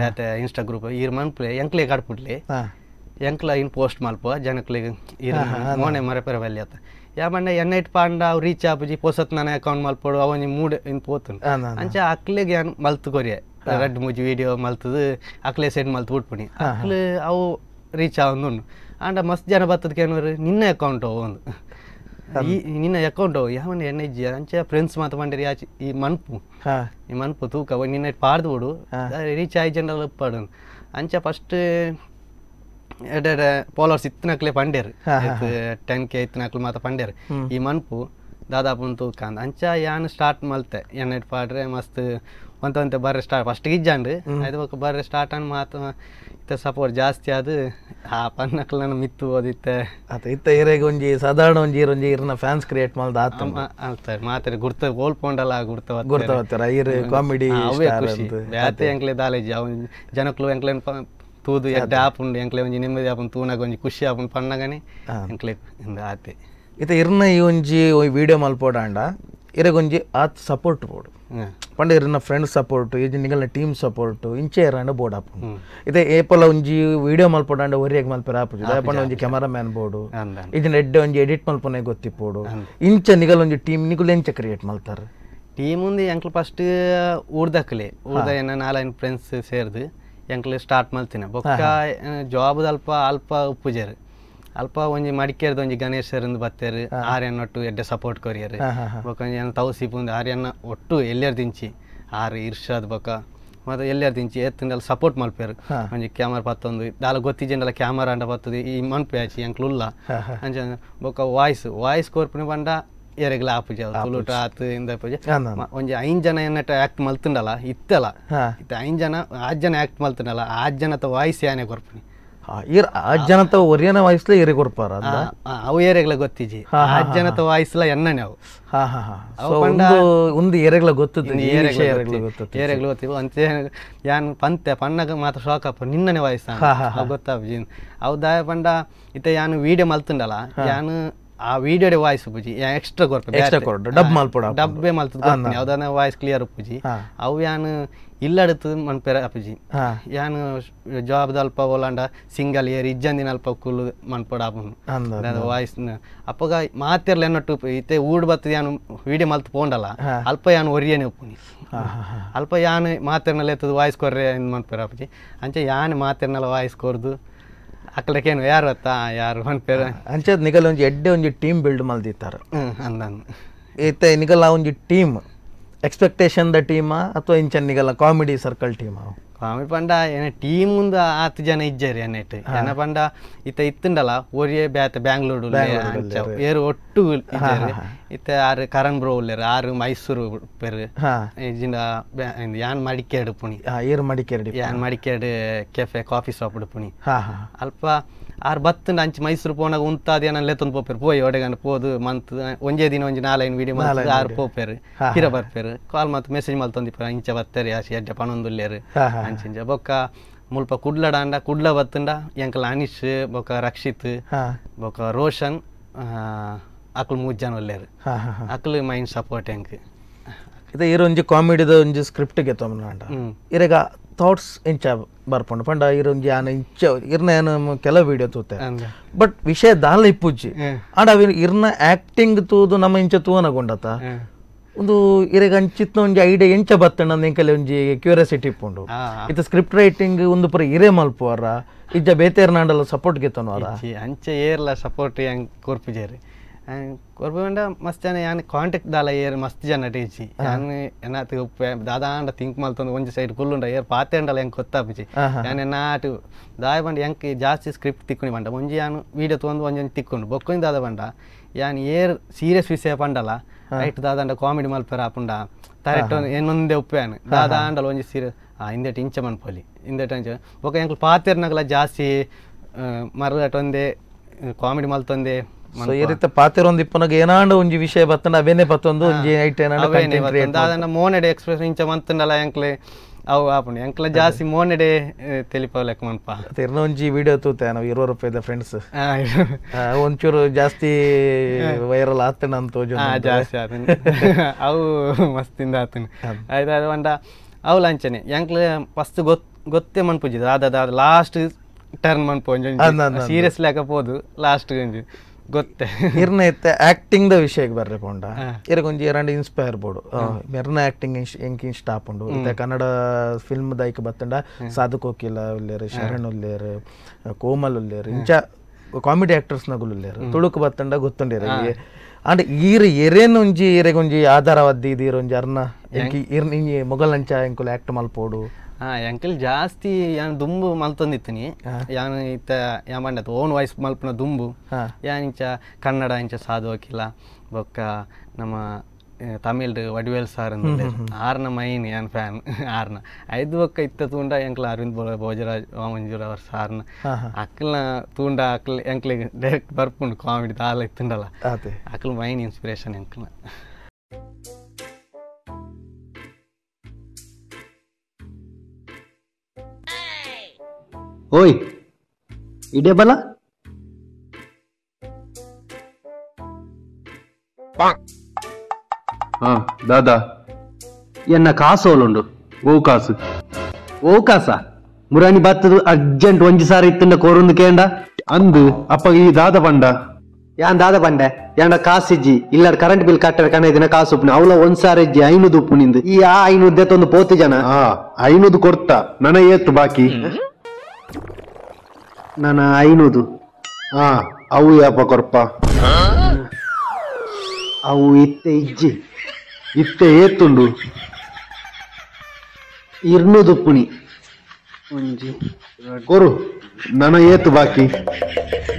ಬ್ಯಾತೆ ಇನ್ಸ್ಟಾ ಗ್ರೂಪ್ ಈರ್ ಮನ್ಪ್ಲೆ ಎಂಕ್ಲೆ ಕಡ್ಪುಡ್ಲೆ ಇನ್ ಪೋಸ್ಟ್ ಮಲ್ಪ ಜನಕ್ಲಿಗೆ ಮೋನೆ ಮರೆಪೆರೆ ಬಲ್ಲಿ ಆತ ಯಾ ಮಂಡ ಎನ್ ಐಟ್ ಪಾಂಡ ಅವ್ ರೀಚ್ ಆಪುಜಿ ಪೋಸತ್ ನಾನೇ ಅಕೌಂಟ್ ಮಲ್ಪಡು ಅವ ಮೂಡ್ ಇನ್ ಪೋತನ್ ಅಂಚ ಅಕ್ಲಿಗೆ ಏನ್ ಮಲ್ತು ಕೊರಿಯೆ ರೆಡ್ ಮುಜಿ ವಿಡಿಯೋ ಮಲ್ತದು ಅಕ್ಲೆ ಸೈಡ್ ಮಲ್ತು ಬಿಟ್ಬಿಡಿ ಅಕ್ಲ್ ಅವು ರೀಚ್ ಆವೊಂದು ಅಂಡ ಮಸ್ತ್ ಜನ ಬತ್ತದಕ್ಕೆ ಏನೋರು ನಿನ್ನ ಅಕೌಂಟ್ ಅವು ಒಂದು ಈ ನಿನ್ನ ಅಕೌಂಟ್ ಯಾವನ ಎಣ್ಣೆ ಇಜ್ಜಿ ಅಂಚೆ ಫ್ರೆಂಡ್ಸ್ ಮಾತು ಮಾಡಿರಿ ಆಚೆ ಈ ಮನ್ಪು ಈ ಮನ್ಪು ತೂಕ ನಿನ್ನ ಪಾಡ್ದು ಬಿಡು ರೀಚ್ ಆಯ್ ಜನರಲ್ ಪಾಡು ಅಂಚೆ ಫಸ್ಟ್ ಎಡೆ ಫಾಲೋವರ್ಸ್ ಇತ್ತಿನಕ್ಲೆ ಪಂಡೇರು ಟೆನ್ ಕೆ ಇತ್ತಿನಕ್ಲು ಮಾತ ಪಂಡೇರ್ ಈ ಮನ್ಪು ದಾದಾಪು ತೂಕಂದ್ ಅಂಚ ಯಾನ್ ಸ್ಟಾರ್ಟ್ ಮಲ್ತೆ ಎಣ್ಣೆಟ್ ಪಾಡ್ರೆ ಮಸ್ತ್ ಒಂತ ಒಂತೆ ಬರ್ರೆ ಸ್ಟಾರ್ಟ್ ಫಸ್ಟ್ ಗಿಜ್ಜಾಂಡ್ ಅದು ಬೊಕ್ಕ ಬರ್ರೆ ಸ್ಟಾರ್ಟ್ ಅನ್ ಮಾತ ಇತ್ತ ಸಪೋರ್ಟ್ ಜಾಸ್ತಿ ಆದ್ ಆ ಪನ್ನಕ್ಲ ನನ್ನ ಮಿತ್ತು ಓದಿತ್ತೆ ಅತ ಇತ್ತ ಇರೇಗ ಒಂಜಿ ಸಾಧಾರಣ ಒಂಜಿ ಇರೊಂಜಿ ಇರ್ನ ಫ್ಯಾನ್ಸ್ ಕ್ರಿಯೇಟ್ ಮಾಡ್ದ ಆತ ಅಂತಾರೆ ಮಾತಾರೆ ಗುರ್ತ ಓಲ್ಪೊಂಡಲ್ಲ ಗುರ್ತ ಗುರ್ತ ಕಾಮಿಡಿ ಅವೇ ಖುಷಿ ಬ್ಯಾತೆ ಎಂಕ್ಲೆ ದಾಲೇಜಿ ಅವನು ಜನಕ್ಲು ಎಂಕ್ಲೆ ತೂದು ఎడ్డ ఆపుండు ఎంకలే కొంచెం నెమ్మది ఆపం తూనాగ కొంచెం ಖುಷಿ ಆಪುಂಡು ಪಣ್ಣಗನೆ ಎಂಕ್ಲೆ ಇಂದ ಆತೆ ಇತ ಇರ್ನ ಈ ಒಂಜಿ ಒಯ್ ವಿಡಿಯೋ ಮಲ್ಪೋಡಾಂಡ ಇರಗೊಂಜಿ ಆತ್ ಸಪೋರ್ಟ್ ಪೋಡು ಪಂಡ ಇರನ ಸಪೋರ್ಟ್ ನಿಗಲ್ನ ಟೀಮ್ ಸಪೋರ್ಟ್ ಇಂಚ ಇರಾಂಡ ಬೋರ್ಡ್ ಆಪು ಏಪಲ ಒಂಜಿ ವಿಡಿಯೋ ಮಲ್ಪೋಡಾಂಡ ಒರಿಯಾಗಿ ಮಲ್ಪರ ಆಪುಜು ಪಂಡ ಒಂಜಿ ಈಜಿನ ಎಡ್ಡೆ ಒಂಜಿ ಎಡಿಟ್ ಮಲ್ಪನೆ ಗೊತ್ತಿಪ್ಪೋಡು ಇಂಚ ನಿಗಲ್ ಒಂಜಿ ಟೀಮ್ ನಿಗುಲ್ ಎಂಚ ಕ್ರಿಯೇಟ್ ಮಲ್ತಾರೆ ಟೀಮ್ ಒಂದು ಎಂಕ್ಲು ಫಸ್ಟ್ ನಾಲ್ಕು ಫ್ರೆಂಡ್ಸ್ ಸೇರ್ದು ಎಂಕ್ಲೆ ಸ್ಟಾರ್ಟ್ ಮಲ್ತಿನ ಬೊಕ್ಕ ಜಾಬ್ದ ಅಲ್ಪ ಅಲ್ಪ ಪೂಜೆರು ಅಲ್ಪ ಒಂಜಿ ಮಡಿಕೇರಿದ ಒಂಜಿ ಗಣೇಶರಿಂದ ಬತ್ತೇರು ಆರ್ಯನ್ ಒಟ್ಟು ಎಡ್ಡೆ ಸಪೋರ್ಟ್ ಕೊರಿಯರು ಬೊಕ್ಕ ಒಂಜಿ ತಾವು ಸಿಬ್ಬಂದಿ ಆರ್ಯನ್ ಒಟ್ಟು ಎಲ್ಲಿಯರ್ ದಿಂಚಿ ಆರು ಇರ್ಷಾದ್ ಬೊಕ್ಕ ಮತ್ತು ಎಲ್ಲಿಯರ್ ದಿಂಚಿ ಎತ್ತಿಂದ ಸಪೋರ್ಟ್ ಮಲ್ಪೇರು ಒಂಜಿ ಕ್ಯಾಮೆರಾ ಪತ್ತೊಂದು ದಾಲ ಜನ ಕ್ಯಾಮರಾ ಅಂಡ ಬತ್ತದು ಈ ಮನ್ಪೆ ಆಚಿ ಎಂಕ್ಲುಲ್ಲ ಅಂಚ ಬೊಕ್ಕ ವಾಯ್ಸ್ ವಾಯ್ಸ್ ಕೋರ್ಪಿನ ಬಂಡ ಎರೆಗ್ಲ ಆಪುಜಿ ತುಳುಟ ಆತ್ ಇಂದ ಪೂಜೆ ಒಂಜಿ ಐನ್ ಜನ ಏನಟ ಆಕ್ಟ್ ಮಲ್ತುಂಡಲ ಇತ್ತಲ ಇತ್ತ ಐನ್ ಜನ ಆಜ್ ಜನ ಆಕ್ಟ್ ಮಲ್ತುಂಡಲ ಆಜ್ ಜನತ ತ ವಾಯ್ಸ್ ಯಾನೆ ಕೊರ್ಪುನಿ ಇರ್ ಆಜ್ ಜನ ತ ಒರಿಯನ ವಾಯ್ಸ್ಲ ಎರೆ ಕೊರ್ಪಾರ ಅವು ಎರೆಗ್ಲ ಗೊತ್ತಿಜಿ ಆ ಜನ ತ ಲ ಎನ್ನನೆ ಅವು ಒಂದು ಎರೆಗ್ಲ ಗೊತ್ತು ಎರೆಗ್ಲ ಗೊತ್ತಿವು ಅಂತ ಯಾನ್ ಪಂತೆ ಪಣ್ಣಗ ಮಾತ್ರ ಶಾಕ್ ಅಪ್ಪ ನಿನ್ನನೆ ವಾಯ್ಸ್ ಗೊತ್ತಾಬ್ಜಿ ಅವು ದಾಯ ಪಂಡ ಇತ್ತ ಯಾನು ವಿಡಿಯೋ ಮಲ್ತುಂಡಲ ಯಾನು ಆ ವಿಡಿಯೋಡೆ ವಾಯ್ಸ್ ಪೂಜಿ ಎಕ್ಸ್ಟ್ರಾ ಕೊರ್ಪೆ ಎಕ್ಸ್ಟ್ರಾ ಡಬ್ ಡಬ್ಬೆ ಮಲ್ತದ ಯಾವ್ದಾನ ವಾಯ್ಸ್ ಕ್ಲಿಯರ್ ಪೂಜಿ ಅವು ಯಾನ್ ಮನ್ ಮನ್ಪೆರ ಅಪ್ಪುಜಿ ಯಾನ್ ಜಾಬ್ ಅಲ್ಪ ಒಲಾಂಡ ಸಿಂಗಲ್ ಇಯರ್ ಇಜ್ಜಂದಿನ ಅಲ್ಪ ಕುಲ್ಲು ಮನ್ಪಡ ಅಪ್ಪನು ವಾಯ್ಸ್ ಅಪ್ಪಗ ಮಾತಿರ್ಲ ಎನ್ನಟ್ಟು ಇತ್ತೆ ಊಡ್ ಬತ್ತು ಯಾನು ವಿಡಿಯೋ ಮಲ್ತು ಪೋಂಡಲ್ಲ ಅಲ್ಪ ಯಾನು ಒರಿಯೇನೆ ಒಪ್ಪುನಿ ಅಲ್ಪ ಯಾನ್ ಮಾತೆರ್ನಲ್ಲ ಎತ್ತದ ವಾಯ್ಸ್ ಕೊರ್ರೆ ಮನ್ಪೆರ ಅಪ್ಪುಜಿ ಅಂಚೆ ಯಾನ್ ಮಾತೆರ್ನಲ್ಲ ವಾಯ್ಸ್ ಕೊರ್ದು ಅಕ್ಕಲಕ್ಕೇನು ಯಾರು ಅತ್ತ ಯಾರು ಒಂದು ಪೇರ ಅಂಚದ ನಿಗಲ್ ಒಂಜಿ ಎಡ್ಡೆ ಒಂಜಿ ಟೀಮ್ ಬಿಲ್ಡ್ ಮಲ್ದಿತ್ತಾರ ಅಂದನ್ ಈತ ನಿಗಲ್ಲ ಒಂಜಿ ಟೀಮ್ ಎಕ್ಸ್ಪೆಕ್ಟೇಷನ್ ದ ಟೀಮಾ ಅಥವಾ ಇಂಚನ್ ನಿಗಲ್ಲ ಕಾಮಿಡಿ ಸರ್ಕಲ್ ಟೀಮಾ ಕಾಮಿಡಿ ಪಂಡ ಏನ ಟೀಮ್ ಉಂದ ಹತ್ತು ಜನ ಇಜ್ಜರಿ ಅನ್ನೆಟ್ ಏನ ಪಂಡ ಇತ್ತ ಇತ್ತುಂಡಲ ಒರಿಯೇ ಬ್ಯಾತ ಬ್ಯಾಂಗ್ಳೂರು ಏರು ಒಟ್ಟು ಇತ್ತ ಆರು ಕರಣ್ ಬ್ರೋ ಉಳ್ಳೇರು ಆರು ಮೈಸೂರು ಪೇರು ಇಜ್ಜಿಂದ ಯಾನ್ ಮಡಿಕೇಡು ಪುಣಿ ಏರು ಮಡಿಕೇಡು ಯಾನ್ ಮಡಿಕೇಡು ಕೆಫೆ ಕಾಫಿ ಶಾಪ್ ಪುಣಿ ಅಲ್ಪ ಆರು ಬತ್ತುಂಡು ಅಂಚಿ ಮೈಸೂರು ಪೋನಾಗ ಉಂತಾದೇನಲ್ಲ ಎತ್ತೊಂದು ಪೋಪೇರು ಪೋಯಿ ಒಡೆಗಂಡು ಪೋದು ಮಂತ್ ಒಂಜೇ ದಿನ ಒಂಜಿ ನಾಲೈನ್ ವಿಡಿಯೋ ಮಂತ್ ಆರು ಪೋಪೇರು ಹಿರ ಬರ್ಪೇರು ಕಾಲ್ ಮತ್ತು ಮೆಸೇಜ್ ಮಲ್ತೊಂದಿಪ್ಪ ಇಂಚ ಬರ್ತಾರೆ ಆಶಿ ಅಜ್ಜ ಪಣೊಂದುಲ್ಲೇರು ಅಂಚಿಂಚ ಬೊಕ್ಕ ಮುಲ್ಪ ಕುಡ್ಲಡಾಂಡ ಕುಡ್ಲ ಬತ್ತುಂಡ ಎಂಕಲ್ ಅನೀಶ್ ಬೊಕ ರಕ್ಷಿತ್ ಬೊಕ ರೋಷನ್ ಅಕ್ಲು ಮೂಜ್ ಜನ ಒಲ್ಲೇರು ಅಕ್ಲು ಮೈಂಡ್ ಸಪೋರ್ಟ್ ಎಂಕ್ ಇದು ಇರೋ ಒಂಜಿ ಕಾಮಿಡಿದ ಒಂಜಿ ಸ್ಕ್ರಿಪ್ಟ್ ಗೆತ್ತೋಮ್ನಾಂಡ ಇರಗ ಥಾಟ್ಸ್ ಇಂಚ ಬರ್ಪಂಡು ಪಂಡ ಇರೊಂಜಿ ಆನ ಇಂಚ ಇರ್ನ ಏನು ಕೆಲ ವಿಡಿಯೋ ತೂತೆ ಬಟ್ ವಿಷಯ ದಾಲ ಇಪ್ಪುಜ್ಜಿ ಆಡ ಅವ ಇರ್ನ ಆಕ್ಟಿಂಗ್ ತೂದು ನಮ್ಮ ಇಂಚ ತೂವನಗೊಂಡತ ಒಂದು ಇರಗ ಅಂಚಿತ್ನ ಒಂಜಿ ಐಡಿಯಾ ಎಂಚ ಬತ್ತಣ್ಣ ಎಂಕಲೆ ಒಂಜಿ ಕ್ಯೂರಿಯಾಸಿಟಿ ಇಪ್ಪುಂಡು ಇತ್ತ ಸ್ಕ್ರಿಪ್ಟ್ ರೈಟಿಂಗ್ ಒಂದು ಪರ ಇರೇ ಮಲ್ಪುವರ ಇಜ್ಜ ಬೇತೇರ್ನಾಂಡಲ ಸಪೋರ್ಟ್ ಗೆತ್ತನವರ ಅಂಚೆ ಏರ್ಲ ಸಪೋರ್ಟ್ ಹೆಂಗ್ ಕೋರ್ಪುಜೇರಿ ಕೊರ್ಬೆಂಡ ಮಸ್ತ್ ಜನ ಯಾನ್ ಕಾಂಟ್ಯಾಕ್ಟ್ ದಾಲ ಏರ್ ಮಸ್ತ್ ಜನ ಟೀಚಿ ಯಾನ್ ಎನ್ನ ತಿಪ್ಪೆ ದಾದಾಂಡ ತಿಂಕ್ ಮಲ್ತೊಂದು ಒಂಜಿ ಸೈಡ್ ಕುಲ್ಲುಂಡ ಏರ್ ಪಾತೆಂಡಲ ಹೆಂಗ್ ಗೊತ್ತಾಪಿಚಿ ಯಾನ್ ಎನ್ನಾಟು ದಾಯ ಬಂಡ ಹೆಂಕ್ ಜಾಸ್ತಿ ಸ್ಕ್ರಿಪ್ಟ್ ತಿಕ್ಕುಂಡಿ ಬಂಡ ಒಂಜಿ ಯಾನು ವಿಡಿಯೋ ತೊಂದು ಒಂಜಿ ತಿಕ್ಕುಂಡು ಬೊಕ್ಕೊಂದು ದಾದ ಬಂಡ ಯಾನ್ ಏರ್ ಸೀರಿಯಸ್ ವಿಷಯ ಪಂಡಲ ರೈಟ್ ದಾದಾಂಡ ಕಾಮಿಡಿ ಮಲ್ಪೆರ ಆಪುಂಡ ಕರೆಕ್ಟ್ ಏನೊಂದೇ ಉಪ್ಪೇನು ದಾದಾಂಡಲ ಒಂಜಿ ಸೀರಿಯಸ್ ಇಂದೆಟ್ ಇಂಚ ಮನ್ಪೊಲಿ ಇಂದೆಟ್ ಇಂಚ ಬೊಕ್ಕ ಎಂಕ್ಲು ಪಾತೆರ್ನಗಲ ಜಾಸ್ತಿ ಮರಗಟೊಂದೆ ಕಾಮಿಡಿ ಮಲ್ತೊಂದೆ ಸೊ ಈ ರೀತಿ ಪಾತಿರೊಂದು ಇಪ್ಪನಗ ಏನಾಂಡ ಒಂಜಿ ವಿಷಯ ಬತ್ತಂಡ ಅವೇನೆ ಪತ್ತೊಂದು ಒಂಜಿ ಐಟ್ ಏನಾಂಡ ಅದನ್ನ ಮೋನೆಡೆ ಎಕ್ಸ್ಪ್ರೆಸ್ ಇಂಚ ಮಂತಂಡಲ ಎಂಕ್ಲೆ ಅವು ಆಪಣೆ ಎಂಕ್ಲ ಜಾಸ್ತಿ ಮೋನೆಡೆ ತಿಳಿಪವಲೆಕ್ ಮನ್ಪ ತಿರ್ನ ಒಂಜಿ ವಿಡಿಯೋ ತೂತೆ ನಾವು ಇರುವ ರೂಪಾಯಿದ ಫ್ರೆಂಡ್ಸ್ ಒಂಚೂರು ಜಾಸ್ತಿ ವೈರಲ್ ಆತನ ಅಂತ ಜಾಸ್ತಿ ಆತನ ಅವು ಮಸ್ತಿಂದ ಆತನ ಆಯ್ತು ಅದು ಒಂದ ಅವು ಲಾಂಚನೆ ಎಂಕ್ಲ ಫಸ್ಟ್ ಗೊತ್ ಗೊತ್ತೇ ಮನ್ಪುಜಿದ ಅದಾದ ಲಾಸ್ಟ್ ಟರ್ನ್ ಮನ್ಪು ಸೀರಿಯಸ್ ಲೆಕ್ಕ ಲಾಸ್ಟ್ ಗೊತ್ತೆ ಗೊತ್ತೇ ಆಕ್ಟಿಂಗ್ ದ ವಿಷಯಕ್ಕೆ ಬರ್ರಿ ಪೋಂಡ ಇರಗೊಂಜಿ ಎರಡು ಇನ್ಸ್ಪೈರ್ ಬೋಡು ಮೆರ್ನ ಆಕ್ಟಿಂಗ್ ಎಂಕಿ ಇಷ್ಟ ಆಪುಂಡು ಇತ್ತೆ ಕನ್ನಡ ಫಿಲ್ಮ್ ದೈಕ್ ಬತ್ತಂಡ ಸಾಧು ಕೋಕಿಲ ಉಲ್ಲೇರ್ ಶರಣ್ ಉಲ್ಲೇರ್ ಕೋಮಲ್ ಉಲ್ಲೇರ್ ಇಂಚ ಕಾಮಿಡಿ ಆಕ್ಟರ್ಸ್ ನಗುಲು ಉಲ್ಲೇರ್ ತುಳುಕು ಬತ್ತಂಡ ಗೊತ್ತುಂಡಿರ ಅಂಡ್ ಈರ್ ಎರೇನೊಂಜಿ ಇರಗೊಂಜಿ ಆಧಾರವಾದ ಇದು ಒಂಜಿ ಅರ್ನ ಎಂಕಿ ಇರ್ನಿ ಮೊಗಲ್ ಅಂಚ ಎಂಕುಲು ಆಕ್ಟ್ ಮಲ್ಪೋಡು ಹಾ ಅಂಕಲ್ ಜಾಸ್ತಿ ಯಾನ್ ದುಂಬು ಮಲ್ತೊಂದಿತ್ತಿನಿ ಯಾನ್ ಇತ್ತ ಯಾ ಓನ್ ವಾಯ್ಸ್ ಮಲ್ಪನ ದುಂಬು ಯಾನ್ ಇಂಚ ಕನ್ನಡ ಇಂಚ ಸಾಧು ಹಾಕಿಲ್ಲ ಬೊಕ್ಕ ನಮ್ಮ ತಮಿಳ್ ವಡಿವೇಲ್ ಸಾರ್ ಅಂದ್ರೆ ಆರ್ನ ಮೈನ್ ಯಾನ್ ಫ್ಯಾನ್ ಆರ್ನ ಐದು ಬೊಕ್ಕ ಇತ್ತ ತೂಂಡ ಎಂಕ್ಲ ಅರವಿಂದ್ ಭೋಜರಾಜ್ ವಾಮಂಜೂರ್ ಅವ್ರ ಸಾರ್ನ ಅಕ್ಲ್ನ ತೂಂಡ ಅಕ್ಲ್ ಎಂಕ್ಲಿಗೆ ಡೈರೆಕ್ಟ್ ಬರ್ಪುಂಡು ಕಾಮಿಡಿ ದಾಲ ಇತ್ತುಂಡಲ್ಲ ಅಕಲ್ ಮೈನ್ ಇನ್ಸ್ಪಿರೇಷನ್ ಎಂಕ್ಲ ಓಯ್ ಇಡೇ ಬಲ ಹಾ ದಾದಾ ಎನ್ನ ಕಾಸು ಓಲುಂಡು ಓ ಕಾಸು ಓ ಕಾಸ ಮುರಾಣಿ ಬತ್ತದು ಅರ್ಜೆಂಟ್ ಒಂಜಿ ಸಾರಿ ಇತ್ತಿಂದ ಕೋರೊಂದು ಕೇಂಡ ಅಂದು ಅಪ್ಪ ಈ ದಾದ ಬಂಡ ಯಾನ್ ದಾದ ಬಂಡೆ ಯಾಂಡ ಕಾಸಿಜ್ಜಿ ಇಲ್ಲ ಕರೆಂಟ್ ಬಿಲ್ ಕಟ್ಟರೆ ಕಣ ದಿನ ಕಾಸು ಉಪ್ಪು ಅವಳ ಒಂದ್ ಸಾರಿ ಇಜ್ಜಿ ಐನೂದು ಉಪ್ಪು ನಿಂದು ಈ ಆ ಐನೂದ್ದೆ ಒಂದು ಪೋತಿ ಜನ ಹಾ ಐನೂದು ಕೊಡ್ತಾ ನನ ಏತು ಬಾಕಿ ನಾನು ಐನೂದು ಹಾ ಅವು ಯಾಪ ಕೊರ್ಪ ಅವು ಇತ್ತೆ ಇಜ್ಜಿ ಇತ್ತೆ ಏತುಂಡು ಇರ್ನೂದು ಪುಣಿ ಒಂಜಿ ಕೊರು ನನ ಏತು ಬಾಕಿ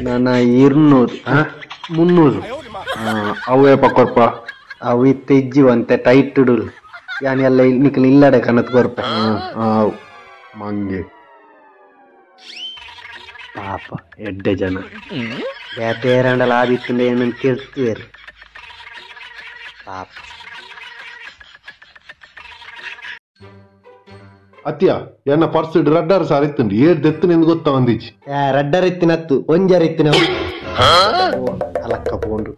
ನನ್ನ ಇರ್ನೂರು ಹಾ ಮುನ್ನೂರು ಅವು ಯಾಪ ಕೊರ್ಪ ಅವು ಇತ್ತೆ ಇಜ್ಜಿ ಒಂತೆ ಟೈಟ್ ಇಡುಲ್ ಯಾನೆಲ್ಲ ನಿಖಲ್ ಇಲ್ಲಡೆ ಕಣತ್ ಕೊರಪ್ಪ ಹಾ ಆ, ಮಂಗೆ ಪಾಪ ಎಡ್ಡೆ ಜನ ಬೇತೆರಂಡ ಲಾಬಿತ್ತಿಂದ ಏನನ್ನು ಕೆಡ್ತೀರಿ ಪಾಪ ಅತ್ಯ ಎನ್ನ ಪರ್ಸ್ ರಡ್ಡರ್ ಸಾರ್ ಇತ್ತುಂಡು ಏರ್ ದೆತ್ತು ನಿಂದು ಗೊತ್ತಾ ಒಂದಿಜಿ ರಡ್ಡರ್ ಇತ್ತಿನತ್ತು ಒಂಜರ್ ಇತ್ತಿನ ಅಲಕ್ಕ ಪೋಂಡು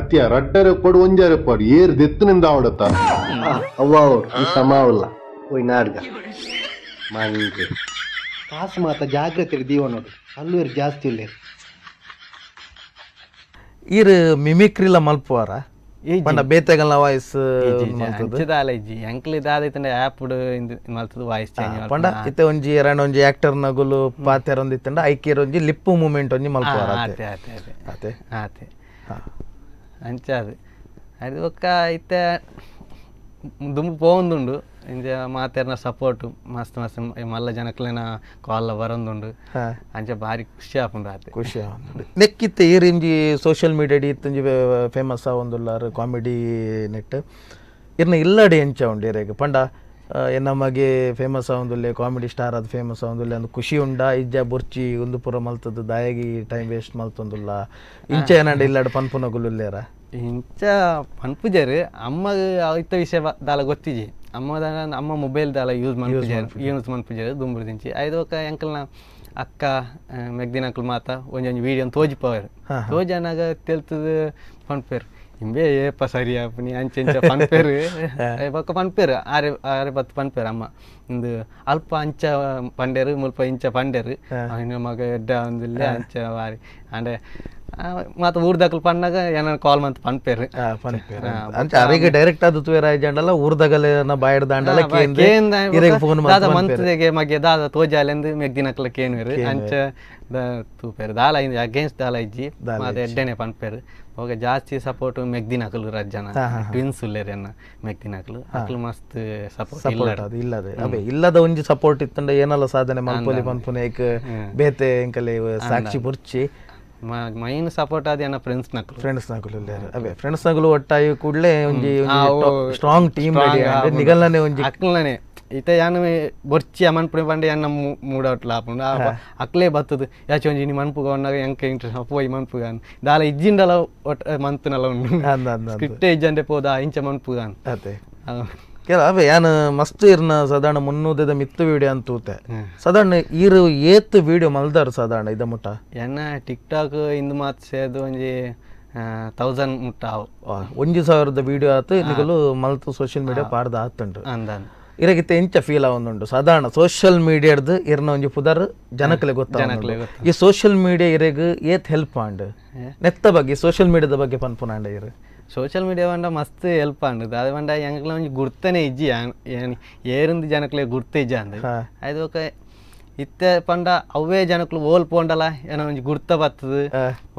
ಅತ್ಯ ರಡ್ಡರ್ ಕೊಡು ಒಂಜರ್ ಕೊಡು ಏರ್ ನಿಂದ ಆವಡತ್ತ ಅವ್ವ ಅವ್ರು ಸಮ ಅವಲ್ಲ ಹೋಯ್ ನಾಡ್ಗ ಮಂಗೆ ಕಾಸು ಮಾತ್ರ ಜಾಗ್ರತೆ ದೀವ ನೋಡಿ ಅಲ್ಲೂ ಜಾಸ್ತಿ ಇಲ್ಲೇ ಇರು ಮಿಮಿಕ್ರಿಲ ಮಲ್ಪುವಾರ ಪಂಡ ಬೇತೆಗಲ್ನ ವಾಯ್ಸ್ ಅಂಚಿದಾಲ ಇಜ್ಜಿ ಎಂಕ್ಲ್ ಇದಾದೈತಂಡ ಆ್ಯಪ್ಡ್ ಇಂದ್ ಮಲ್ತದ ವಾಯ್ಸ್ ಚೇಂಜ್ ಪಂಡ ಇತ್ತೆ ಒಂಜಿ ಎರಡು ಒಂಜಿ ಆಕ್ಟರ್ ನಗುಲು ಪಾತೆರ ಒಂದಿ ಇತ್ತಂಡ ಐಕೆರ್ ಒಂಜಿ ಲಿಪ್ ಮೂಮೆಂಟ್ ಒಂಜಿ ಮಲ್ಪುವಾರ ಆತೆ ಆತೆ ಆತೆ ಆತೆ ಅಂಚಾದು ಅದು ಒಕ್ಕ ಇತ್ತೆ ದುಂಬು ಪೋವೊಂದುಂಡು ಇಂಜ ಮಾತೆರ್ನ ಸಪೋರ್ಟ್ ಮಸ್ತ್ ಮಸ್ತ್ ಮಲ್ಲ ಜನಕ್ಲೇನ ಕಾಲ್ ಬರೊಂದುಂಡು ಅಂಚ ಬಾರಿ ಖುಷಿ ಆಪುಂಡು ಆತೆ ಖುಷಿ ಆಪುಂಡು ನೆಕ್ಕಿತ್ತೆ ಈ ರಿಂಜಿ ಸೋಷಿಯಲ್ ಮೀಡಿಯಾ ಡಿ ಇತ್ತಂಜಿ ಫೇಮಸ್ ಆವೊಂದುಲ್ಲಾರ್ ಕಾಮಿಡಿ ನೆಟ್ ಇರ್ನ ಇಲ್ಲಡೆ ಎಂಚ ಉಂಡು ಇರೆಗ್ ಪಂಡ ನಮಗೆ ಫೇಮಸ್ ಆವೊಂದುಲ್ಲೆ ಕಾಮಿಡಿ ಸ್ಟಾರ್ ಅದು ಫೇಮಸ್ ಆವೊಂದುಲ್ಲೆ ಅಂದ್ ಖುಷಿ ಉಂಡ ಇಜ್ಜ ಬುರ್ಚಿ ಒಂದು ಪೂರ ಮಲ್ತದ್ದು ದಾಯಗಿ ಟೈಮ್ ವೇಸ್ಟ್ ಮಲ್ತೊಂದುಲ್ಲ ಇಂಚ ಏನಂಡ ಇಲ್ಲಡೆ ಪನ್ಪುನಗುಲ್ಲೇರ ಇಂಚ ಪನ್ಪುಜರು ಅಮ್ಮಗೆ ಐತ ವಿಷಯ ದಾಲ ಗೊತ್ತಿಜಿ ಅಮ್ಮ ಅಮ್ಮ ಮೊಬೈಲ್ ದಾಲ ಯೂಸ್ ಮನ್ಪುಜರು ಯೂಸ್ ಮನ್ಪುಜರು ದುಂಬುರು ದಿಂಚಿ ಐದು ಒಕ್ಕ ಎಂಕಲ್ನ ಅಕ್ಕ ಮೆಗ್ದಿನಕ್ಲು ಮಾತ ಒಂಜೊಂಜಿ ವೀಡಿಯೋ ತೋಜಿಪವರು ತೋಜನಾಗ ತೆಲ್ತದ ಪನ್ಪೇರು ಹಿಂಬೆ ಏಪ ಸರಿ ಅಪ್ಪನಿ ಅಂಚೆ ಅಂಚೆ ಪನ್ಪೇರು ಬೊಕ್ಕ ಪನ್ಪೇರು ಆರೆ ಆರೆ ಬತ್ತು ಪನ್ಪೇರು ಅಮ್ಮ ಇಂದು ಅಲ್ಪ ಅಂಚ ಪಂಡೇರು ಮುಲ್ಪ ಇಂಚ ಪಂಡೇರು ಮಗ ಎಡ್ಡ ಒಂದಿಲ್ಲ ಅಂಚೆ ವಾರಿ ಅಂಡೆ ಮತ್ತು ಊರ್ದಾಗಲ್ ಪಣ್ಣಾಗ ಏನಾರ ಕಾಲ್ ಮಂತ್ ಪನ್ ಪೇರ್ ಅಂಚ ಅರಿಗೆ ಡೈರೆಕ್ಟ್ ಆದ ತುವೇರ ಆಯ್ಜಂಡಲ್ಲ ಊರ್ದಾಗಲ್ ಏನ ಬಾಯ್ಡ್ ದಾಂಡಲ್ಲ ಕೇಂದ ಇರಿಗೆ ಫೋನ್ ದಾದ ಮಂತ್ರಿಗೆ ಮಗೆ ದಾದ ತೋಜಾಲೆಂದು ಮೆಗ್ ದಿನಕ್ಲ ಕೇನ್ವೇರ್ ಅಂಚ ತೂಪೇರ್ ದಾಲ ಇಂದ ಅಗೇನ್ಸ್ಟ್ ದಾಲ ಇಜ್ಜಿ ಮಾದ ಎಡ್ಡೆನೆ ಪನ್ ಪೇರ್ ಹೋಗ ಜಾಸ್ತಿ ಸಪೋರ್ಟ್ ಮೆಗ್ ದಿನ ರಜ್ಜನ ಟ್ವಿನ್ಸ್ ಉಲ್ಲೇರ್ ಎನ್ನ ಮೆಗ್ ದಿನ ಮಸ್ತ್ ಸಪೋರ್ಟ್ ಸಪೋರ್ಟ್ ಇಲ್ಲದೆ ಅಬೆ ಇಲ್ಲದ ಒಂಜಿ ಸಪೋರ್ಟ್ ಇತ್ತಂಡ ಏನಲ್ಲ ಸಾಧನೆ ಮಲ್ಪೊಲಿ ಪನ್ಪುನ ಏಕ ಬೇತೆ ಎಂಕಲೆ ಸಾಕ್ಷಿ ಬುರ್ಚಿ ಮಾ ಮೈನ್ ಸಪೋರ್ಟ್ ಆದ ನನ್ನ ಫ್ರೆಂಡ್ಸ್ ನಕಲು ಫ್ರೆಂಡ್ಸ್ ನಕಲು ಅವೇ ಫ್ರೆಂಡ್ಸ್ ನಕಲು ಒಟ್ಟಾಗಿ ಕೂಡಲೇ ಒಂಜಿ ಸ್ಟ್ರಾಂಗ್ ಟೀಮ್ ನಿಗಲ್ನನೆ ಒಂಜಿ ಅಕ್ಲನೆ ಇತ ಯಾನ್ ಬೊರ್ಚಿ ಮನ್ಪುಣೆ ಪಂಡೆ ಯಾನ್ ನಮ್ಮ ಮೂಡ ಒಟ್ಲ ಆಪುಂಡು ಅಕ್ಲೇ ಬತ್ತದು ಯಾಚೆ ಒಂಜಿ ನೀ ಮನ್ಪುಗ ಉಂಡಾಗ ಎಂಕ ಇಂಟ್ರೆಸ್ಟ್ ಅಪ್ಪ ಈ ಮನ್ಪುಗ ದಾಲ ಇಜ್ಜಿಂಡಲ ಒಟ್ಟ ಮಂತ್ನಲ ಉಂಡು ಸ್ಕ್ರಿಪ್ಟೇ ಇಜ್ಜಂಡೆ ಪೋದ ಇಂಚ ಮನ್ಪುಗ ಅತ್ತೆ ಕೇಳವೆ ಅವೇ ಮಸ್ತ್ ಇರ್ನ ಸಾಧಾರಣ ಮುನ್ನೂದ ಮಿತ್ತು ವೀಡಿಯೋ ಅಂತ ತೂತೆ ಸಾಧಾರಣ ಈರು ಏತ್ ವೀಡಿಯೋ ಮಲ್ದಾರ ಸಾಧಾರಣ ಇದ ಮುಟ್ಟ ಎನ್ನ ಟಿಕ್ ಟಾಕ್ ಇಂದ ಮಾತು ಸೇದು ಒಂಜಿ ತೌಸಂಡ್ ಮುಟ್ಟ ಒಂಜಿ ಸಾವಿರದ ವೀಡಿಯೋ ಆತು ನಿಗಲು ಮಲ್ತು ಸೋಷಿಯಲ್ ಮೀಡಿಯಾ ಪಾಡ್ದ ಆತುಂಡು ಅಂದಾನು ಇರಗಿತ್ತ ಎಂಚ ಫೀಲ್ ಆವೊಂದುಂಡು ಸಾಧಾರಣ ಸೋಷಿಯಲ್ ಮೀಡಿಯಾಡ್ದು ಇರ್ನ ಒಂಜಿ ಪುದರ್ ಜನಕ್ಲೆ ಗೊತ್ತ ಈ ಸೋಷಿಯಲ್ ಮೀಡಿಯಾ ಇರೆಗ್ ಏತ್ ಹೆಲ್ಪ್ ಮಾಂಡ್ ನೆತ್ತ ಬಗ್ಗೆ ಸೋಷಿಯಲ್ ಮೀಡಿಯಾದ ಬಗ್ಗೆ ಪನ್ಪುನಾಂಡ ಇರು ಮೀಡಿಯಾ ಮಸ್ತ್ ಹೆಲ್ಪ್ മീഡിയ വേണ്ട മസ്ത് ഹെൽപ്പാണ് അത് വേണ്ട ഞങ്ങളെ ഗുർത്തനെ ഇജ്ജിയാണ് ഏറുന്ന ജനക്കളെ ഗുർത്ത ഇജ്ജാന്ന് അതൊക്കെ ಇತ್ತೆ ಪಂಡ ಅವೇ ಜನಕ್ಲು ಓಲ್ ಪೋಂಡಲ ಏನೋ ಒಂಜಿ ಗುರ್ತ ಬರ್ತದ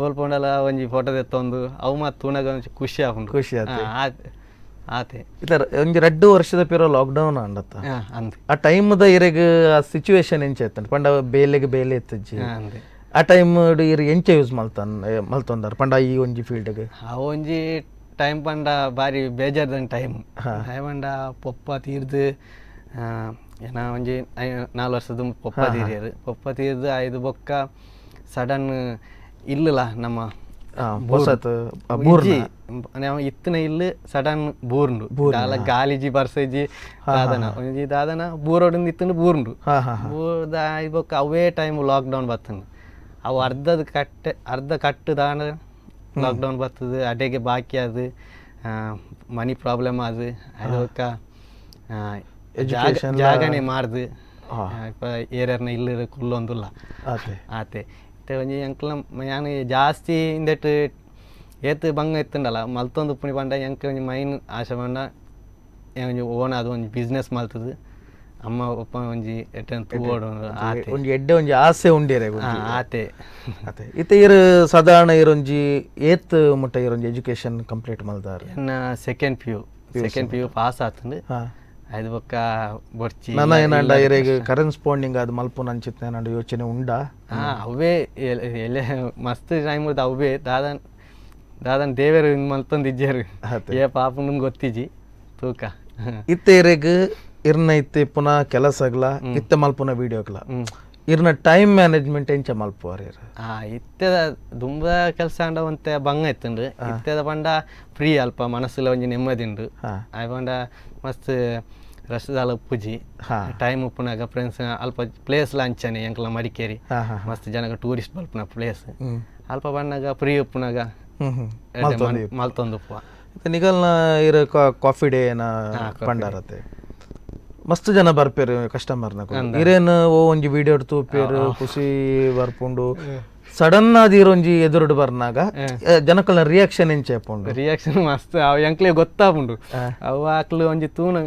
ಓಲ್ ಪೋಂಡಲ ಒಂಜಿ ಫೋಟೋ ದೆತ್ತೊಂದು ಅವು ಮಾತು ಉಣಗ ಒಂಜಿ ಖುಷಿ ಆಪುಂಡು ಖುಷಿ ಆತೆ ಇತರ ಒಂಜಿ ರಡ್ಡು ವರ್ಷದ ಪಿರೋ ಲಾಕ್ಡೌನ್ ಅಂಡತ್ತ ಆ ಟೈಮ್ ದ ಇರೆಗ್ ಆ ಸಿಚುವೇಶನ್ ಎಂಚ ಇತ್ತಂಡ್ ಪಂಡ ಬೇಲೆಗ್ ಬೇಲೆ ಎತ್ತಜ್ಜಿ ಆ ಟೈಮ್ ಇರ್ ಎಂಚ ಯೂಸ್ ಮಲ್ತಾನ್ ಮಲ್ತೊಂದಾರ ಪಂಡ ಈ ಒಂಜಿ ಫೀಲ್ಡ್ಗೆ ಆ ಒಂಜಿ ಟೈಮ್ ಪಂಡ ಭಾರಿ ಬೇಜಾರ್ದಂಗೆ ಟೈಮ್ ಪಂಡ ಪೊಪ್ಪ ತೀರ್ದು ಏನೋ ಒಂಜಿ ನಾಲ್ಕು ವರ್ಷದ ಪೊಪ್ಪ ತೀರ್ಯಾರು ಪೊಪ್ಪ ತೀರ್ದು ಐದು ಬೊಕ್ಕ ಸಡನ್ ಇಲ್ಲಲ ನಮ್ಮ ಇತ್ತನ ಇಲ್ಲಿ ಸಡನ್ ಬೂರ್ಂಡು ದಾಲ ಗಾಲಿಜಿ ಬರ್ಸಜಿ ದಾದನ ಒಂಜಿ ದಾದನ ಬೂರೋಡಿಂದ ಇತ್ತಂಡು ಬೂರ್ಂಡು ಬೂರ್ದ ಐದು ಬೊಕ್ಕ ಅವೇ ಟೈಮ್ ಲಾಕ್ಡೌನ್ ಬತ್ತಂಡು ಅವು ಅರ್ಧದ ಕಟ್ಟೆ ಅರ್ಧ ಕಟ್ಟು ದಾನ ಲಾಕ್ಡೌನ್ ಬರ್ತದೆ ಅಡೆಗೆ ಬಾಕಿ ಅದು ಮನಿ ಪ್ರಾಬ್ಲಮ್ ಅದು ಅದಕ್ಕ ಜಾಗನೆ ಮಾಡ್ದು ಏರ್ಯಾರ್ನ ಇಲ್ಲಿರ ಕುಲ್ಲೊಂದುಲ್ಲ ಆತೆ ಇತ್ತೆ ಒಂಜಿ ಅಂಕಲ್ ಯಾನ್ ಜಾಸ್ತಿ ಇಂದೆಟ್ ಏತ್ ಬಂಗ ಎತ್ತಂಡಲ್ಲ ಮಲ್ತೊಂದು ಉಪ್ಪುನಿ ಪಂಡ ಎಂಕ್ ಮೈನ್ ಆಶೆ ಪಂಡ ಓನ್ ಅದು ಒಂಜಿ ಬಿಸ್ನೆಸ್ ಮಲ್ತದು ಅಮ್ಮ ಒಪ್ಪ ಒಂಜಿ ಎಟ್ಟನ್ ತೂವಡ್ ಒಂಜಿ ಎಡ್ಡೆ ಒಂಜಿ ಆಸೆ ಉಂಡೇರೆ ಆತೆ ಆತೆ ಇತ್ತೆ ಇರು ಸಾಧಾರಣ ಇರೊಂಜಿ ಏತ್ ಮುಟ್ಟ ಇರೊಂಜಿ ಎಜುಕೇಶನ್ ಕಂಪ್ಲೀಟ್ ಮಲ್ದಾರ್ ಎನ್ನ second P U second P U pass ಆತುಂಡು ಅದು ಬೊಕ್ಕ ಬರ್ಚಿ ನನ್ನ ಏನಂಡ ಇರೆಗ್ ಕರೆಸ್ಪಾಂಡಿಂಗ್ ಅದು ಮಲ್ಪುನ ಅಂಚಿತ್ತೆ ಏನಂಡ ಯೋಚನೆ ಉಂಡ ಅವೇ ಎಲೆ ಮಸ್ತ್ ಟೈಮ್ ಅವೇ ದಾದನ್ ದಾದನ್ ದೇವರು ಇನ್ ಮಲ್ತೊಂದು ಇಜ್ಜರು ಏ ಪಾಪ ಗೊತ್ತಿಜ್ಜಿ ತೂಕ ಇತ್ತೆ ಇರ್ನೈತಿ ಪುನಃ ಕೆಲಸಗಳ ಇತ್ತ ವಿಡಿಯೋ ಆಗ್ಲ ಇರ್ನ ಟೈಮ್ ಮ್ಯಾನೇಜ್ಮೆಂಟ್ ಎಂಚ ಮಲ್ಪುವಾರ ಆ ಇತ್ತೆದ ದುಂಬ ಕೆಲಸ ಅಂಡ ಒಂತೆ ಬಂಗ ಇತ್ತುಂಡು ಇತ್ತೆದ ಪಂಡ ಫ್ರೀ ಅಲ್ಪ ಮನಸ್ಸುಲ ಒಂಜಿ ನೆಮ್ಮದಿ ಉಂಡು ಆಯ್ ಪಂಡ ಮಸ್ತ್ ರಸದಾಲ ಪೂಜಿ ಟೈಮ್ ಉಪ್ಪುನಾಗ ಫ್ರೆಂಡ್ಸ್ ಅಲ್ಪ ಪ್ಲೇಸ್ ಅಂಚನೆ ಎಂಕಲ ಮಡಿಕೇರಿ ಮಸ್ತ್ ಜನಗ ಟೂರಿಸ್ಟ್ ಬಲ್ಪುನ ಪ್ಲೇಸ್ ಅಲ್ಪ ಬಣ್ಣಾಗ ಫ್ರೀ ಉಪ್ಪುನಾಗ ಮಲ್ತೊಂದು ಉಪ್ಪ ನಿಗಲ್ನ ಇರೋ ಕಾಫಿ ಡೇನ ಪಂಡಾರತ್ತೆ ಮಸ್ತ್ ಜನ ಬರ್ಪೇರ್ ಕಸ್ಟಮರ್ನ ಇರೇನ್ ಓ ಒಂಜಿ ವಿಡಿಯೋ ತೂಪೇರು ಖುಷಿ ಬರ್ಪುಂಡು ಸಡನ್ ಇರೋಂಜಿ ಎದುರುಡು ಬರ್ನಾಗ ಜನಕ್ಕಲ್ಲ ರಿಯಾಕ್ಷನ್ ಎಂಚೆ ಆಪುಂಡು ರಿಯಾಕ್ಷನ್ ಮಸ್ತ್ ಅವು ಎಂಕ್ಲೆ ಗೊತ್ತಾಪುಂಡು ಅವು ಆಕ್ಲು ಒಂಜಿ ತೂನ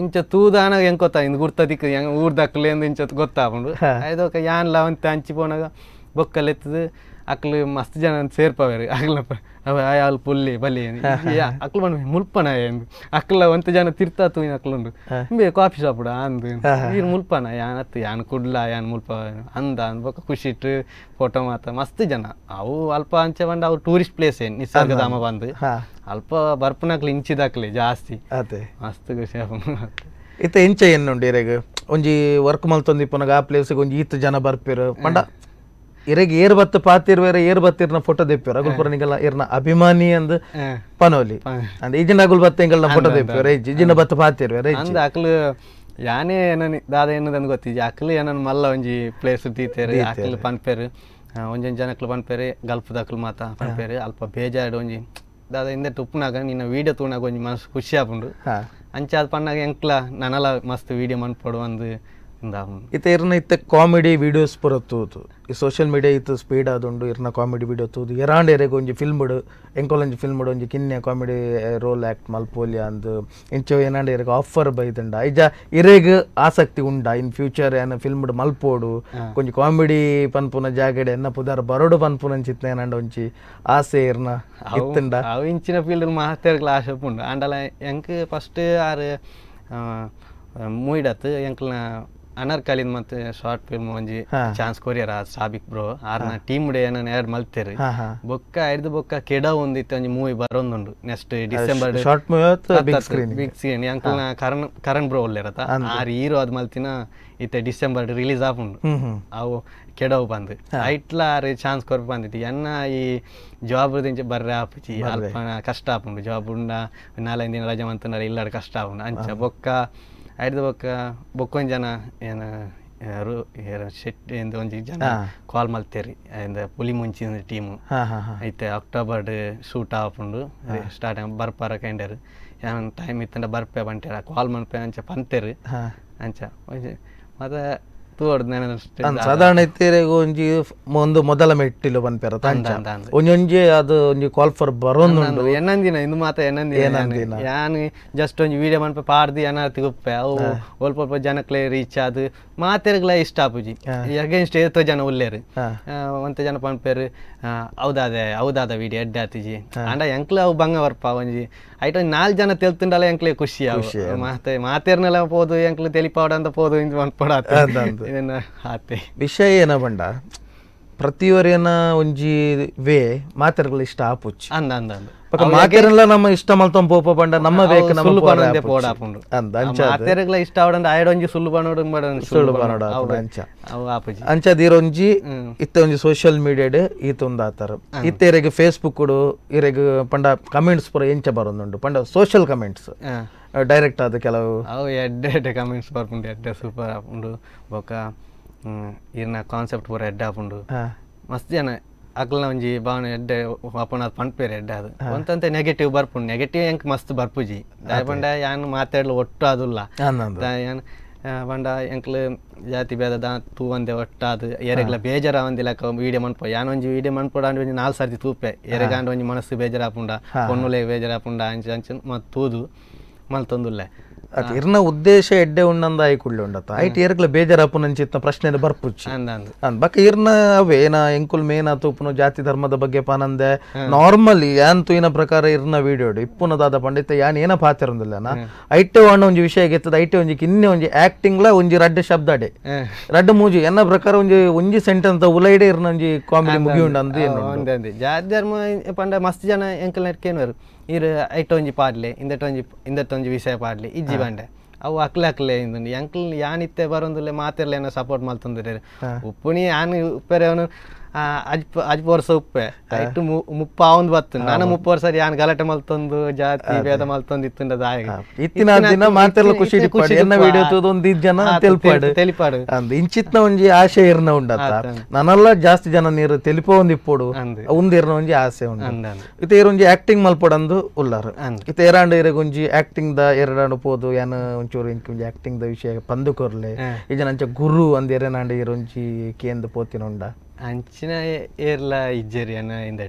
ಇಂಚ ತೂದಾನ ಎಂಕೊತ್ತ ಇಂದ ಇಂದು ಗುರ್ತದಿಕ್ಕ ಊರ್ದಕ್ಲೆ ಇಂಚ ಗೊತ್ತಾಪುಂಡು ಅದಕ್ಕೆ ಯಾನ್ ಲವಂತ ಹಂಚಿ ಪೋನಾಗ ಬೊಕ್ಕಲೆತ್ತದು ಅಕ್ಲು ಮಸ್ತ್ ಜನ ಸೇರ್ಪವೆರ್ ಅಕ್ಲ ಅವ ಅಲ್ ಪುಲ್ಲಿ ಬಲಿ ಅಕ್ಲು ಮನ ಮುಲ್ಪನ ಎಂದು ಅಕ್ಲ ಒಂತ ಜನ ತಿರ್ತಾ ತೂಯಿನ ಅಕ್ಲುಂಡು ಬೇ ಕಾಫಿ ಶಾಪ್ ಅಂದು ಮುಲ್ಪನ ಯಾನ್ ಅತ್ತು ಯಾನ್ ಕುಡ್ಲ ಯಾನ್ ಮುಲ್ಪ ಅಂದ ಅನ್ಬೋಕ ಖುಷಿ ಇಟ್ಟು ಫೋಟೋ ಮಾತ ಮಸ್ತ್ ಜನ ಅವು ಅಲ್ಪ ಅಂಚೆ ಬಂದು ಅವು ಟೂರಿಸ್ಟ್ ಪ್ಲೇಸ್ ಏನು ನಿಸರ್ಗಧಾಮ ಬಂದು ಅಲ್ಪ ಇಂಚಿದ ಇಂಚಿದಾಕ್ಲಿ ಜಾಸ್ತಿ ಮಸ್ತ್ ಖುಷಿ ಇತ್ತ ಇಂಚೆ ಏನು ನೋಡಿರೆಗ್ ಒಂಜಿ ವರ್ಕ್ ಮಲ್ತೊಂದಿಪ್ಪನಾಗ ಆ ಪ್ಲೇಸ್ ಒಂಜಿ ಈತ್ ಜನ ಬರ್ಪಿರು ಪಂಡ ಇರಗ ಏರ್ ಬತ್ತ ಪಾತಿರ್ ಏರ್ ಬತ್ತಿರ್ನ ಫೋಟೋ ಪುರ ರಗುಲ್ಪುರನಿಗೆಲ್ಲ ಇರ್ನ ಅಭಿಮಾನಿ ಅಂದ್ ಪನೋಲಿ ಅಂದ್ ಈಜಿನ ಅಗುಲ್ ಬತ್ತ ಎಂಗಲ್ನ ಫೋಟೋ ದೇಪ್ಯ ರೈಜಿ ಈಜಿನ ಬತ್ತ ಪಾತಿರ್ ಬೇರೆ ಯಾನೇ ಏನನ್ ದಾದ ಅಂದ್ ಗೊತ್ತಿಜಿ ಅಕ್ಲ್ ಏನನ್ ಮಲ್ಲ ಒಂಜಿ ಪ್ಲೇಸ್ ದೀತೇರು ಅಕ್ಲು ಪನ್ಪೇರು ಒಂಜೊಂದು ಜನಕ್ಲು ಗಲ್ಪ್ ಗಲ್ಪದಕ್ಲು ಮಾತ ಪನ್ಪೇರು ಅಲ್ಪ ಬೇಜಾಡು ಒಂಜಿ ದಾದ ಹಿಂದೆ ತುಪ್ಪನಾಗ ನಿನ್ನ ವಿಡಿಯೋ ತೂನಾಗ ಒಂಜಿ ಮನಸ್ಸು ಖುಷಿ ಆಪುಂಡು ಅಂಚಾದ ಪನ್ನಾಗ ಎಂಕ್ಲ ನನಲ ಮಸ್ತ್ ವಿಡಿಯೋ ಮನ್ಪಡು ಅಂದ್ ಇತ್ತೆ ಇರ್ನ ಇತ್ತೆ ಕಾಮಿಡಿ ವೀಡಿಯೋಸ್ ಪೂರ ತೂತು ಈ ಸೋಷಿಯಲ್ ಮೀಡಿಯಾ ಇತ್ತು ಸ್ಪೀಡ್ ಆದುಂಡು ಇರ್ನ ಕಾಮಿಡಿ ವೀಡಿಯೋ ತೂದು ಎರಾಂಡ್ ಎರೆಗು ಒಂಜಿ ಫಿಲ್ಮ್ ಇಡು ಎಂಕೋಲೊಂಜಿ ಫಿಲ್ಮ್ ಇಡು ಒಂಜಿ ಕಿನ್ನೆ ಕಾಮಿಡಿ ರೋಲ್ ಆಕ್ಟ್ ಮಲ್ಪೋಲಿ ಅಂದ್ ಇಂಚ ಏನಾಂಡ ಎರೆಗೆ ಆಫರ್ ಬೈದಂಡ ಐಜ ಇರೆಗ್ ಆಸಕ್ತಿ ಉಂಡ ಇನ್ ಫ್ಯೂಚರ್ ಏನ ಫಿಲ್ಮ್ ಇಡು ಮಲ್ಪೋಡು ಕೊಂಚ ಕಾಮಿಡಿ ಪನ್ಪುನ ಜಾಗಡೆ ಎನ್ನ ಪುದಾರ ಬರೋಡು ಪನ್ಪುನ ಚಿತ್ನ ಏನಾಂಡ ಒಂಜಿ ಆಸೆ ಇರ್ನ ಇತ್ತಂಡ ಅವು ಇಂಚಿನ ಫೀಲ್ಡ್ ಮಾತಾಡ್ಗಳ ಆಸೆ ಉಂಡು ಆಂಡಲ ಎಂಕ್ ಫಸ್ಟ್ ಆರು ಮೂಯಿಡತ್ತು ಎಂಕ್ಲ ಅನರ್ಕಲಿನ್ ಮತ್ತೆ ಶಾರ್ಟ್ ಫಿಲ್ಮ್ ಒಂಜಿ ಚಾನ್ಸ್ ಕೊರಿಯರ ಸಾಬಿಕ್ ಬ್ರೋ ಆರ್ನ ಟೀಮ್ ಡೇ ನಾನು ಎರಡು ಮಲ್ತೇರಿ ಬೊಕ್ಕ ಎರಡು ಬೊಕ್ಕ ಕೆಡ ಒಂದಿತ್ತು ಒಂಜಿ ಮೂವಿ ಬರೊಂದುಂಡು next December short big screen ಅಂಕಲ್ನ ಕರಣ್ ಕರಣ್ ಬ್ರೋ ಒಳ್ಳೆರತ ಆರ್ ಹೀರೋ ಅದ್ ಮಲ್ತಿನ ಇತ್ತೆ ಡಿಸೆಂಬರ್ ರಿಲೀಸ್ ಆಪುಂಡು ಅವು ಕೆಡವು ಬಂದು ಐಟ್ಲ ಆರ್ ಚಾನ್ಸ್ ಕೊರ್ ಬಂದಿತ್ತು ಎನ್ನ ಈ ಜಾಬ್ ದಿಂಚ ಬರ್ರೆ ಆಪುಚಿ ಅಲ್ಪ ಕಷ್ಟ ಆಪುಂಡು ಜಾಬ್ ಉಂಡ ನಾಲೈದು ದಿನ ರಜೆ ಮಂತನಾರ ಇಲ್ಲಾಡ ಕಷ್ಟ ಆಪುಂಡು ಅಂಚ ಬೊಕ್ಕ ಬಕ್ಕ ಬೊಕ್ಕೊಂದು ಜನ ಏನು ಯಾರು ಶೆಟ್ಟಿ ಇಂದ ಒಂದು ಜನ ಕಾಲ್ ಮಲ್ತೇರಿ ಅಂದ ಪುಲಿ ಮುಂಚಿನ ಟೀಮು ಐತೆ ಅಕ್ಟೋಬರ್ ಶೂಟ್ ಆಪುಂಡು ಸ್ಟಾರ್ಟ್ ಬರ್ಪಾರ ಕಂಡರು ಟೈಮ್ ಇತ್ತಂಡ ಬರ್ಪೆ ಬಂಟೇರ ಕಾಲ್ ಮಲ್ಪೆ ಅಂಚ ಪಂತೇರಿ ಅಂಚ ಮತ್ತೆ ಸಾಧಾರಣ ಒಂಜಿ ಒಂದು ಮೊದಲ ಮೆಟ್ಟಿಲು ಬಂಪೆರ ತಂಚ ಒಂಜೊಂಜಿ ಅದು ಒಂಜಿ ಕಾಲ್ ಫಾರ್ ಬರೋದು ಎನ್ನಂದಿನ ಇಂದು ಮಾತ ಎನ್ನಂದಿನ ಯಾನ್ ಜಸ್ಟ್ ಒಂಜಿ ವಿಡಿಯೋ ಮನ್ಪೆ ಪಾಡ್ದಿ ಅನಾರ್ತಿ ಗುಪ್ಪೆ ಅವು ಒಲ್ಪ ಒಲ್ಪ ಜನಕ್ಲೆ ರೀಚ್ ಆದ್ ಮಾತೆರ್ಗ್ಲ ಇಷ್ಟ ಆಪುಜಿ ಅಗೇನ್ಸ್ಟ್ ಏತೋ ಜನ ಉಲ್ಲೇರು ಒಂತ ಜನ ಪಂಪೇರು ಹೌದಾದ ಅವದಾದ ವಿಡಿ ಆತಿಜಿ ಅಂಡ ಎಂಕ್ಲ ಅವು ಬಂಗ ಬರ್ಪ ಒಂಜಿ ಐಟ ನಾಲ್ ಜನ ತೆಲ್ತುಂಡಲ್ಲ ಎಂಕ್ಲೆ ಖುಷಿ ಆವು ಮಾತೆ ಮಾತೆರ್ನೆಲ್ಲ ಪೋದು ಎಂಕ್ಲೆ ತೆಲಿಪಾವಡ ಅಂತ ಪೋದು ಇಂಜ್ ಮನ್ಪಡ ಆತೆ ವಿಷಯ ಏನ ಬಂಡ ಪ್ರತಿಯೊರೇನ ಒಂಜಿ ವೇ ಮಾತೆರ್ಗಲ ಇಷ್ಟ ಆಪುಚ್ಚಿ ಅಂದ ಅಂದ ಅಂದ ಪಕ್ಕ ಮಾತೆರೆಲ್ಲ ನಮ್ಮ ಇಷ್ಟ ಮಲ್ತಂ ಪೋಪ ಪಂಡ ನಮ್ಮ ವೇಕ ನಮ್ಮ ಸುಳ್ಳು ಪಣಂದೆ ಪೋಡ ಆಪುಂಡು ಅಂದ ಅಂಚ ಮಾತೆರೆಗಲ ಇಷ್ಟ ಆವಡಂದ ಒಂಜಿ ಸುಳ್ಳು ಪಣೋಡು ಮಾಡನ ಸುಳ್ಳು ಪಣೋಡ ಅಂಚ ಅವ ಆಪುಜಿ ಅಂಚ ದೀರೊಂಜಿ ಇತ್ತ ಒಂಜಿ ಸೋಶಿಯಲ್ ಮೀಡಿಯಾಡ್ ಈತೊಂದು ಆತರ ಇತ್ತ ಇರೆಗೆ ಫೇಸ್ಬುಕ್ ಡು ಇರೆಗೆ ಪಂಡ ಕಮೆಂಟ್ಸ್ ಪರ ಎಂಚ ಬರೊಂದುಂಡು ಪಂಡ ಸೋಶಿಯಲ್ ಕಮೆಂಟ್ಸ್ ಡೈರೆಕ್ಟ್ ಆದ ಕೆಲವು ಅವು ಎಡ್ಡೆ ಎಡ್ಡೆ ಕಮೆಂಟ್ಸ್ ಬರ್ಪುಂಡು ಎಡ್ಡೆ ಸೂಪರ್ ಆಪುಂಡು ಬೊಕ್ಕ ఈయన ಕಾನ್ಸೆಪ್ಟ್ ಪೂರ ಎಡ್ಡೆ ಹಾಕೊಂಡು ಮಸ್ತ್ ಜನ ಅಗ್ಲ ಒಂಜಿ ಭಾವನ ಎಡ್ಡೆ ಅಪ್ಪನ ಪಂಡ್ಪೇರೆ ಎಡ್ಡೆ ಅದು ಒಂತಂತೆ ನೆಗೆಟಿವ್ ಬರ್ಪುಂಡು ನೆಗೆಟಿವ್ ಎಂಕ್ ಮಸ್ತ್ ಬರ್ಪುಜಿ ದಾಯ ಪಂಡ ಯಾನ್ ಮಾತಾಡ್ಲು ಒಟ್ಟು ಅದುಲ್ಲ ಯಾನ್ ಪಂಡ ಎಂಕ್ಲ ಜಾತಿ ಭೇದ ದಾ ತೂ ಒಂದೆ ಒಟ್ಟಾದು ಎರೆಗ್ಲ ಬೇಜಾರ ಒಂದಿಲಕ ವೀಡಿಯೋ ಮನ್ಪೋ ಯಾನ್ ಒಂಜಿ ವೀಡಿಯೋ ಮನ್ಪೋಡಾಂಡ್ ಒಂಜಿ ನಾಲ್ ಸರ್ತಿ ತೂಪೆ ಎರೆಗಾಂಡ್ ಒಂಜಿ ಮನಸ್ಸು ಬೇಜಾರಾಪುಂಡ ಪೊನ್ನುಲೆ ಬೇಜಾರಾಪುಂಡ ಅಂಚ ಅಂಚ ಮತ್ತು ತೂದು ಮಲ್ತೊಂದುಲ್ಲೆ ಅದು ಇರ್ನ ಉದ್ದೇಶ ಎಡ್ಡೆ ಉಣ್ಣಂದ ಆಯ್ಕೊಳ್ಳಿ ಉಂಡತ್ತ ಬೇಜಾರ್ ಏರ್ಕ್ಲ ಬೇಜಾರಪ್ಪು ನಂಚಿತ್ತ ಪ್ರಶ್ನೆ ಬರ್ಪುಚ್ಚು ಅಂದ್ ಬಕ ಇರ್ನ ಅವೇ ಏನ ಎಂಕುಲ್ ಮೇನ ತೂಪುನು ಜಾತಿ ಧರ್ಮದ ಬಗ್ಗೆ ಪಾನಂದೆ ನಾರ್ಮಲಿ ಯಾನ್ ತೂಯಿನ ಪ್ರಕಾರ ಇರ್ನ ವಿಡಿಯೋಡು ಇಪ್ಪುನದಾದ ಪಂಡಿತ ಯಾನ್ ಏನ ಪಾತಿರೊಂದಿಲ್ಲನ ಐಟೆ ಅಣ್ಣ ಒಂಜಿ ವಿಷಯ ಗೆತ್ತದ ಐಟೆ ಒಂಜಿ ಕಿನ್ನೆ ಒಂಜಿ ಆಕ್ಟಿಂಗ್ ಲ ಒಂಜಿ ರಡ್ಡ ಶಬ್ದಡೆ ರಡ್ಡ ಮೂಜಿ ಎನ್ನ ಪ್ರಕಾರ ಒಂಜಿ ಒಂಜಿ ಸೆಂಟೆನ್ಸ್ ಉಲೈಡೆ ಇರ್ನ ಒಂಜಿ ಕಾಮಿಡಿ ಮುಗಿ ಉಂಡ ಅಂದ್ರೆ ಜಾತಿ ಧರ್ಮ ಪಂಡ ಮಸ್ತ್ ಜನ ಎಂಕಲ್ ಕೇನ್ವರು ಇರು ಐಟ್ ಒಂಜಿ ಪಾಡ್ಲೆ ಇಂದಟೊಂಜಿ ಇಂದಟೊಂಜಿ ವಿಷಯ ಪಾಡ್ಲೆ ಇಜ್ಜಿ ಬಂಡೆ ಅವು ಅಕ್ಲೆ ಅಕ್ಲೆ ಇಂದುಂಡು ಯಾನ್ ಯಾನಿತ್ತೆ ಬರೊಂದುಲ್ಲೆ ಮಾತೆರ್ಲೆನ ಸಪೋರ್ಟ್ ಮಲ್ತೊಂದುಲ್ಲೆರ್ ಉಪ್ಪುನಿ ಯಾನ್ ಉಪ್ಪೆರೆವನು ಅಜ್ಪ ಅಜ್ಪೋರ್ ಉಪ್ಪೆ ಐಟು ಮುಪ್ಪ ಅವಂದ್ ಬತ್ತು ನಾನು ಮುಪ್ಪೋರ್ ವರ್ಷ ಯಾನ್ ಗಲಾಟೆ ಮಲ್ತೊಂದು ಜಾತಿ ಭೇದ ಮಲ್ತೊಂದು ಇತ್ತುಂಡ ದಾಯ ಇತ್ತಿನ ದಿನ ಮಾತೆಲ್ಲ ಖುಷಿ ಖುಷಿ ಎನ್ನ ವಿಡಿಯೋ ತೋದೊಂದು ಇದ್ ಜನ ತೆಲ್ಪಾಡು ತೆಲಿಪಾಡು ಅಂದ್ ಇಂಚಿತ್ನ ಒಂಜಿ ಆಸೆ ಇರ್ನ ಉಂಡತ್ತ ನನಲ್ಲ ಜಾಸ್ತಿ ಜನ ನೀರು ತೆಲಿಪ ಒಂದ್ ಇಪ್ಪೋಡು ಒಂದ್ ಇರ್ನ ಒಂಜಿ ಆಸೆ ಉಂಡು ಇತ್ತೆ ಇರೊಂಜಿ ಆಕ್ಟಿಂಗ್ ಮಲ್ಪಡಂದು ಉಳ್ಳಾರು ಇತ್ತೆ ಏರಾಂಡ ಇರಗೊಂಜಿ ಆಕ್ಟಿಂಗ್ ದ ಎರಡಾಂಡು ಪೋದು ಯಾನ ಒಂಚೂರು ಒಂಜಿ ಆಕ್ಟಿಂಗ್ ದ ವಿಷಯ ಪಂದು ಕೊರ್ಲೆ ಇಜನ ಗುರು ಅಂದ್ ಏರೇನಾಂಡ ಇರೊಂಜಿ ಕೇಂದ್ರ ಪೋತಿನ ಉಂಡ ಅಂಚಿನ ಏರ್ಲ ಇಜ್ಜರಿ ಅನ್ನ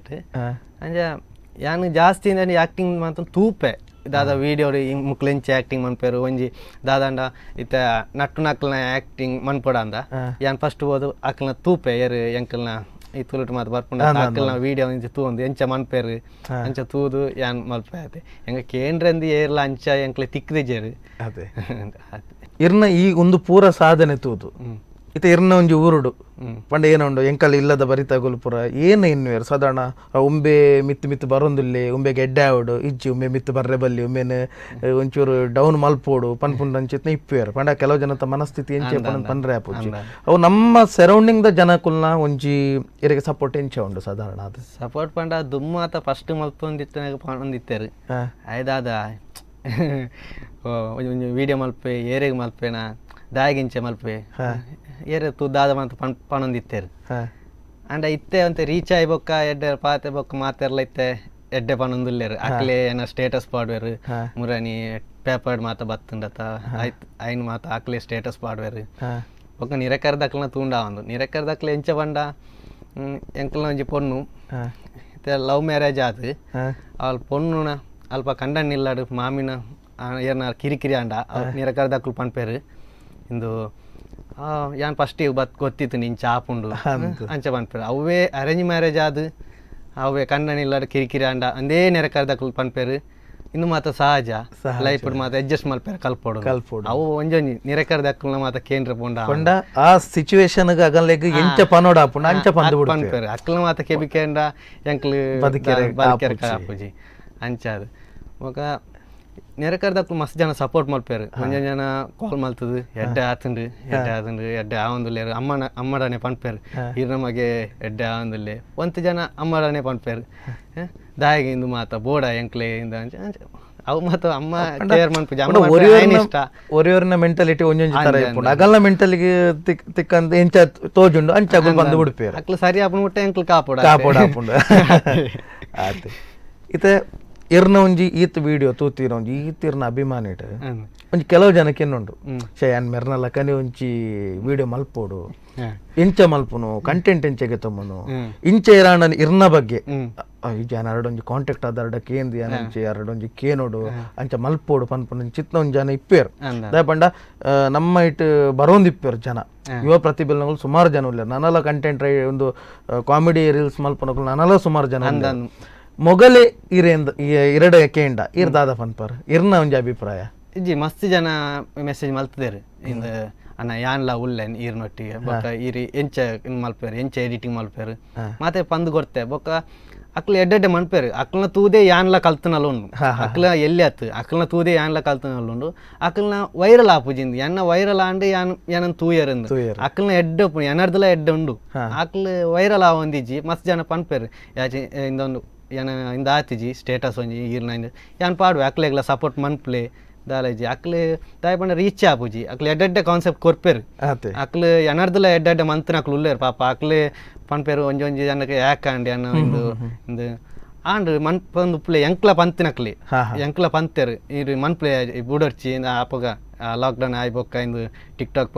ಜಾಸ್ತಿ ಇಂದ ಆಕ್ಟಿಂಗ್ ಮಾತ್ರ ತೂಪೆ ದಾದ ವೀಡಿಯೋ ಮುಕ್ಲೆಂಚಿ ಆಕ್ಟಿಂಗ್ ಮನ್ಪೇರು ಒಂಜಿ ದಾದಾಂಡ ಇತ್ತ ನಟ್ಟು ನಕ್ಲನ ಆಕ್ಟಿಂಗ್ ಅಂದ ಯಾನ್ ಫಸ್ಟ್ ಹೋದು ಅಕ್ಲನ ತೂಪೆ ಏರ್ ಎಂಕಲ್ನ ಈ ತುಲುಟು ಮಾತು ಬರ್ಪುಂಡ ಅಕ್ಕಲ್ನ ವೀಡಿಯೋ ಇಂಚ ತೂಂದು ಎಂಚ ಮನ್ಪೇರು ಅಂಚ ತೂದು ಯಾನ್ ಮಲ್ಪೆ ಆತೆ ಎಂಗ ಕೇಂದ್ರಂದು ಏರ್ಲ ಅಂಚ ಎಂಕ್ಲೆ ಜೇರು ಅದೇ ಇರ್ನ ಈ ಒಂದು ಪೂರ ಸಾಧನೆ ತೂದು ಇತ್ತ ಇರ್ನ ಒಂಜಿ ಊರುಡು ಪಂಡ ಏನುಂಡು ಎಂಕಲ್ ಇಲ್ಲದ ಬರಿತ ಗುಲ್ಪುರ ಏನು ಇನ್ನುವೇರು ಸಾಧಾರಣ ಉಂಬೆ ಮಿತ್ತು ಮಿತ್ತು ಬರೊಂದುಲ್ಲೆ ಉಂಬೆಗೆ ಗೆಡ್ಡೆ ಆವಡು ಇಜ್ಜಿ ಉಂಬೆ ಮಿತ್ತು ಬರ್ರೆ ಬಲ್ಲಿ ಉಂಬೆನ ಒಂಚೂರು ಡೌನ್ ಮಲ್ಪೋಡು ಪನ್ಪುಂಡ ಅಂಚಿತ್ನ ಇಪ್ಪುವೇರು ಪಂಡ ಕೆಲವು ಜನತ ಮನಸ್ಥಿತಿ ಎಂಚೆ ಪನ್ರೆ ಆಪುಜ್ಜಿ ಅವು ನಮ್ಮ ದ ಜನಕುಲ್ನ ಒಂಜಿ ಇರಿಗೆ ಸಪೋರ್ಟ್ ಎಂಚೆ ಉಂಡು ಸಾಧಾರಣ ಅದು ಸಪೋರ್ಟ್ ಪಂಡ ದುಮ್ಮಾತ ಫಸ್ಟ್ ಮಲ್ಪೊಂದಿತ್ತನಾಗ ಒಂಜಿ ಆಯ್ದಾದ ವಿಡಿಯೋ ಮಲ್ಪೆ ಏರಿಗೆ ಮಲ್ಪೆನಾ ದಾಯಗಿಂಚೆ ಮಲ್ಪೆ ಏರ್ ತುದ್ದಾದ ಮಾತು ಪಣೊಂದು ಪಣೊಂದಿತ್ತೇರು ಅಂಡ ಇತ್ತೆ ಅಂತ ರೀಚ್ ಆಯ್ ಬೊಕ್ಕ ಎಡ್ಡೆ ಪಾತೆ ಬೊಕ್ಕ ಮಾತೆರ್ಲ ಇತ್ತೆ ಎಡ್ಡೆ ಪಣೊಂದುಲ್ಲೇರು ಅಕ್ಲೆ ಏನ ಸ್ಟೇಟಸ್ ಪಾಡ್ವೇರ್ ಮುರಾನಿ ಪೇಪರ್ಡ್ ಮಾತ ಬತ್ತುಂಡತ ಆಯ್ತು ಐನ್ ಮಾತ ಅಕ್ಲೆ ಸ್ಟೇಟಸ್ ಪಾಡ್ವೇರ್ ಬೊಕ್ಕ ನಿರಕಾರ ದಕ್ಲನ ತೂಂಡ ಒಂದು ನಿರಕಾರ ದಕ್ಲೆ ಎಂಚ ಬಂಡ ಎಂಕಲ್ನ ಒಂಜಿ ಪೊಣ್ಣು ಲವ್ ಮ್ಯಾರೇಜ್ ಆದ್ ಅವಳು ಪೊಣ್ಣುನ ಅಲ್ಪ ಕಂಡನ್ ಇಲ್ಲಾಡು ಮಾಮಿನ ಏನಾರು ಕಿರಿಕಿರಿ ಆಂಡ ನಿರಕಾರ ದಕ್ಲು ಪಣ್ಪೇರು ಇಂದು ಯಾನ್ ಫಸ್ಟ್ ಬತ್ ಗೊತ್ತಿತ್ತು ನಿನ್ ಚಾಪುಂಡು ಅಂಚ ಪನ್ಪೇರು ಅವೇ ಅರೇಂಜ್ ಮ್ಯಾರೇಜ್ ಆದ್ ಅವೇ ಕಣ್ಣನಿಲ್ಲ ಕಿರಿಕಿರಿ ಅಂಡ ಅಂದೇ ಕರೆದ ಪನ್ಪೇರು ಇನ್ನು ಮಾತ ಸಹಜ ಲೈಫ್ ಮಾತ ಅಡ್ಜಸ್ಟ್ ಮಲ್ಪೇರ ಕಲ್ಪೋಡು ಕಲ್ಪೋಡು ಅವು ಒಂಜೊಂಜಿ ನಿರಕರ ಕರೆದ ಮಾತ ಕೇಂದ್ರ ಪೋಂಡ ಪಂಡ ಆ ಸಿಚುವೇಶನ್ ಅಗಲೆಗ್ ಎಂಚ ಪನೋಡ ಪುಂಡ ಅಂಚ ಪಂದು ಪನ್ಪೇರ ಅಕ್ಕಲ್ ಮಾತ ಕೆಬಿ ಕೇಂದ್ರ ಎಂಕ್ಲ್ ಬದುಕೇರ ಬದುಕೇರ ಕಾಪುಜಿ ಅಂಚಾದ ನೆರೆಕರ್ದಾಗ ಮಸ್ತ್ ಜನ ಸಪೋರ್ಟ್ ಮಲ್ಪೇರು ಮಂಜನ್ ಜನ ಕಾಲ್ ಮಲ್ತದು ಎಡ್ಡೆ ಆತನ್ರಿ ಎಡ್ಡೆ ಆತನ್ರಿ ಎಡ್ಡೆ ಆವಂದುಲ್ಲೇರು ಅಮ್ಮನ ಅಮ್ಮಡನೆ ಪಂಪೇರು ಇರ್ ನಮಗೆ ಎಡ್ಡೆ ಆವಂದುಲ್ಲೆ ಒಂತ ಜನ ಅಮ್ಮಡನೆ ಪಂಪೇರು ದಾಯಿಗೆ ಇಂದು ಮಾತ ಬೋಡ ಎಂಕ್ಲೆ ಇಂದ ಅವು ಮತ್ತು ಅಮ್ಮ ಕೇರ್ ಮನ್ಪುಜಿ ಅಮ್ಮ ಇಷ್ಟ ಒರಿಯೋರ್ನ ಮೆಂಟಾಲಿಟಿ ಒಂಜೊಂಜಿ ತರ ಇಪ್ಪುಂಡು ಅಗಲ್ನ ಮೆಂಟಲಿಗೆ ತಿಕ್ ತಿಕ್ಕಂತ ಇಂಚ ತೋಜುಂಡು ಅಂಚಾಗುಲ್ ಬಂದು ಬಿಡ್ಪೇರು ಅಕ್ಲು ಸರಿ ಆಪುಂಡು ಮುಟ್ಟ ಎಂಕ್ಲು ಕಾಪುಡ ಕಾಪುಡ ಆಪುಂಡು ಆತು ಇತ್ತೆ ಇರ್ನ ಒಂಜಿ ಈತ್ ವಿಡಿಯೋ ತೂತಿರ ಒಂಜಿ ಈತ್ ಇರ್ನ ಅಭಿಮಾನಿಟ್ ಒಂಜಿ ಕೆಲವು ಜನಕ್ಕೆ ಉಂಡು ಶೇ ಅನ್ ಮೆರ್ನ ಲಕನೆ ಒಂಚಿ ವಿಡಿಯೋ ಮಲ್ಪೋಡು ಇಂಚ ಮಲ್ಪುನು ಕಂಟೆಂಟ್ ಇಂಚೆಗೆ ತಮ್ಮನು ಇಂಚೆ ಇರಾಣ ಇರ್ನ ಬಗ್ಗೆ ಈಜ ಅರಡೊಂಜಿ ಕಾಂಟ್ಯಾಕ್ಟ್ ಆಧಾರಡಕ್ಕೆ ಏನ್ ಅಂಚೆ ಅರಡೊಂಜಿ ಕೇನೋಡು ಅಂಚ ಮಲ್ಪೋಡು ಪನ್ಪುನ ಚಿತ್ನ ಒಂದು ಜನ ಇಪ್ಪೇರು ಪಂಡ ನಮ್ಮ ಇಟ್ ಬರೋಂದು ಇಪ್ಪೇರು ಜನ ಯುವ ಪ್ರತಿಭೆಗಳು ಸುಮಾರು ಜನ ಉಳ್ಳ ನನಲ ಕಂಟೆಂಟ್ ಒಂದು ಕಾಮಿಡಿ ರೀಲ್ಸ್ ಮಲ್ಪನಗಳು ನನಲ ಸುಮಾರು ಜನ ಮೊಗಲೆ ಇರೆಂದು ಎರಡ ಕೇಂಡ ಇರ್ದಾದ ಪನ್ಪರ್ ಇರ್ನ ಒಂಜಿ ಅಭಿಪ್ರಾಯ ಇಜ್ಜಿ ಮಸ್ತ್ ಜನ ಮೆಸೇಜ್ ಮಲ್ತದೇರು ಇಂದ ಅನ್ನ ಯಾನ್ಲ ಉಲ್ಲೆನ್ ಇರ್ನೊಟ್ಟಿಗೆ ಬೊಕ್ಕ ಈರಿ ಎಂಚ ಮಲ್ಪೇರು ಎಂಚ ಎಡಿಟಿಂಗ್ ಮಲ್ಪೇರು ಮಾತೆ ಪಂದ್ ಕೊಡ್ತೆ ಬೊಕ್ಕ ಅಕ್ಲ ಎಡ್ಡೆ ಮನ್ಪೇರು ಅಕ್ಲನ ತೂದೆ ಯಾನ್ಲ ಕಲ್ತನಲ್ಲ ಉಂಡು ಅಕ್ಲ ಎಲ್ಲಿ ಆತು ಅಕ್ಲನ ತೂದೆ ಯಾನ್ಲ ಕಲ್ತನಲ್ಲ ಉಂಡು ಅಕ್ಲನ ವೈರಲ್ ಆಪುಜಿಂದು ಎನ್ನ ವೈರಲ್ ಆಂಡ್ ಯಾನ್ ತೂಯರ್ ತೂಯರಂದು ಅಕ್ಲನ ಎಡ್ಡೆ ಎನ್ನರ್ದಲ ಎಡ್ಡೆ ಉಂಡು ಅಕ್ಲ ವೈರಲ್ ಆವೊಂದಿಜ್ಜಿ ಮಸ್ತ್ ಜನ ಪನ್ಪೇರು ಯಾಚೆ ಇಂದೊಂದು ಯಾನ ಇಂದ ಆತಿಜಿ ಸ್ಟೇಟಸ್ ಒಂಜಿ ಈರ್ನಾಯಿಂದ ಏನು ಪಾಡುವೆ ಅಕ್ಲೆಗ್ಲ ಸಪೋರ್ಟ್ ಮನ್ಪ್ಲೆ ದಾಲಜಿ ಅಕ್ಲೆ ತಾಯಿ ಪಂಡ ರೀಚ್ ಆಪುಜಿ ಅಕ್ಲೆ ಎಡ್ಡೆಡ್ಡೆ ಕಾನ್ಸೆಪ್ಟ್ ಕೊರ್ಪೇರು ಅಕ್ಲೆ ಎನರ್ದಲ್ಲ ಎಡ್ಡೆಡ್ಡೆ ಮಂತ್ನ ಅಕ್ಲು ಉಲ್ಲೇರು ಪಾಪ ಅಕ್ಲೆ ಪನ್ಪೇರು ಒಂಜಿ ಒಂಜಿ ಜನಕ್ಕೆ ಯಾಕಾಂಡಿ ಅನ್ನೋ ಒಂದು ಆಂಡ್ರಿ ಮನ್ ಮನ್ಪಂದು ಉಪ್ಲೆ ಎಂಕ್ಲ ಪಂತಿನಕ್ಲಿ ಎಂಕ್ಲ ಪಂತೇರು ಈ ಮನ್ಪ್ಲೆ ಬುಡರ್ಚಿ ಡೌನ್ ಲಾಕ್ಡೌನ್ ಆಯ್ಬೊಕ್ಕ ಇಂದು ಟಿಕ್ ಟಾಕ್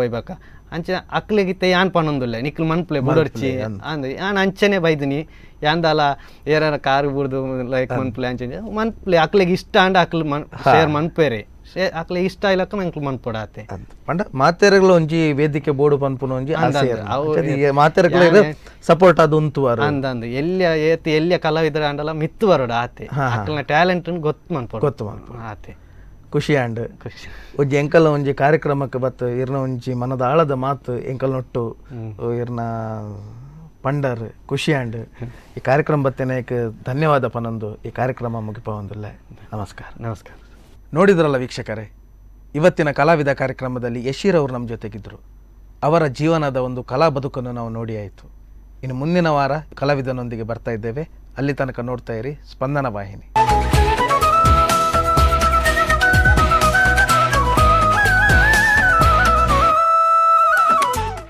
ಅಂಚೆ ಅಕ್ಲಿಗಿತ್ತೆ ಯಾನ್ ಪಣೊಂದುಲ್ಲೆ ನಿಕ್ಲು ಮನ್ಪುಲೆ ಬುಡರ್ಚಿ ಅಂದ್ ಯಾನ್ ಅಂಚೆನೆ ಬೈದಿನಿ ಯಾಂದಾಲ ಏನಾರ ಕಾರ್ ಬುಡ್ದು ಲೈಕ್ ಮನ್ಪುಲೆ ಅಂಚೆ ಮನ್ಪ್ಲೆ ಅಕ್ಲಿಗೆ ಇಷ್ಟ ಅಂಡ್ ಅಕ್ಲ್ ಮನ್ ಶೇರ್ ಮನ್ಪೇರಿ ಅಕ್ಲೆ ಇಷ್ಟ ಇಲ್ಲಕ್ಕ ನಂಗೆ ಮನ್ಪಡಾತೆ ಪಂಡ ಮಾತೆರಗಳು ಒಂಜಿ ವೇದಿಕೆ ಬೋಡು ಪನ್ಪುನ ಒಂಜಿ ಮಾತೇರಗಳು ಸಪೋರ್ಟ್ ಅದು ಉಂತು ವರ ಅಂದಂದು ಎಲ್ಯ ಏತಿ ಎಲ್ಯ ಕಲಾವಿದರ ಅಂಡಲ್ಲ ಮಿತ್ತು ಬರೋಡ ಆತೆ ಅಕ್ಲನ ಟ್ಯಾಲೆಂಟ್ ಗೊತ್ತು ಮನ್ಪಡ ಗೊತ್ತು ಮನ್ಪಡ ಆತೆ ಖುಷಿ ಆಂಡ್ ಖುಷಿ ಒಂಜಿ ಎಂಕಲ್ ಒಂಜಿ ಕಾರ್ಯಕ್ರಮಕ್ಕೆ ಬತ್ತು ಇರ್ನ ಒಂಜಿ ಮನದ ಆಳದ ಮಾತು ನೊಟ್ಟು ಇರ್ನ ಪಂಡರ್ ಖುಷಿ ಆಂಡ್ ಈ ಕಾರ್ಯಕ್ರಮ ಬತ್ತೇನೆ ಧನ್ಯವಾದ ಪನಂದು ಈ ಕಾರ್ಯಕ್ರಮ ಮುಗಿಪ ನಮಸ್ಕಾರ ನಮಸ್ಕಾರ ನೋಡಿದ್ರಲ್ಲ ವೀಕ್ಷಕರೇ ಇವತ್ತಿನ ಕಲಾವಿದ ಕಾರ್ಯಕ್ರಮದಲ್ಲಿ ಯಶೀರ್ ಅವರು ನಮ್ಮ ಜೊತೆಗಿದ್ದರು ಅವರ ಜೀವನದ ಒಂದು ಕಲಾ ಬದುಕನ್ನು ನಾವು ನೋಡಿ ಆಯಿತು ಇನ್ನು ಮುಂದಿನ ವಾರ ಕಲಾವಿದನೊಂದಿಗೆ ಬರ್ತಾ ಇದ್ದೇವೆ ಅಲ್ಲಿ ತನಕ ನೋಡ್ತಾ ಇರಿ ಸ್ಪಂದನ ವಾಹಿನಿ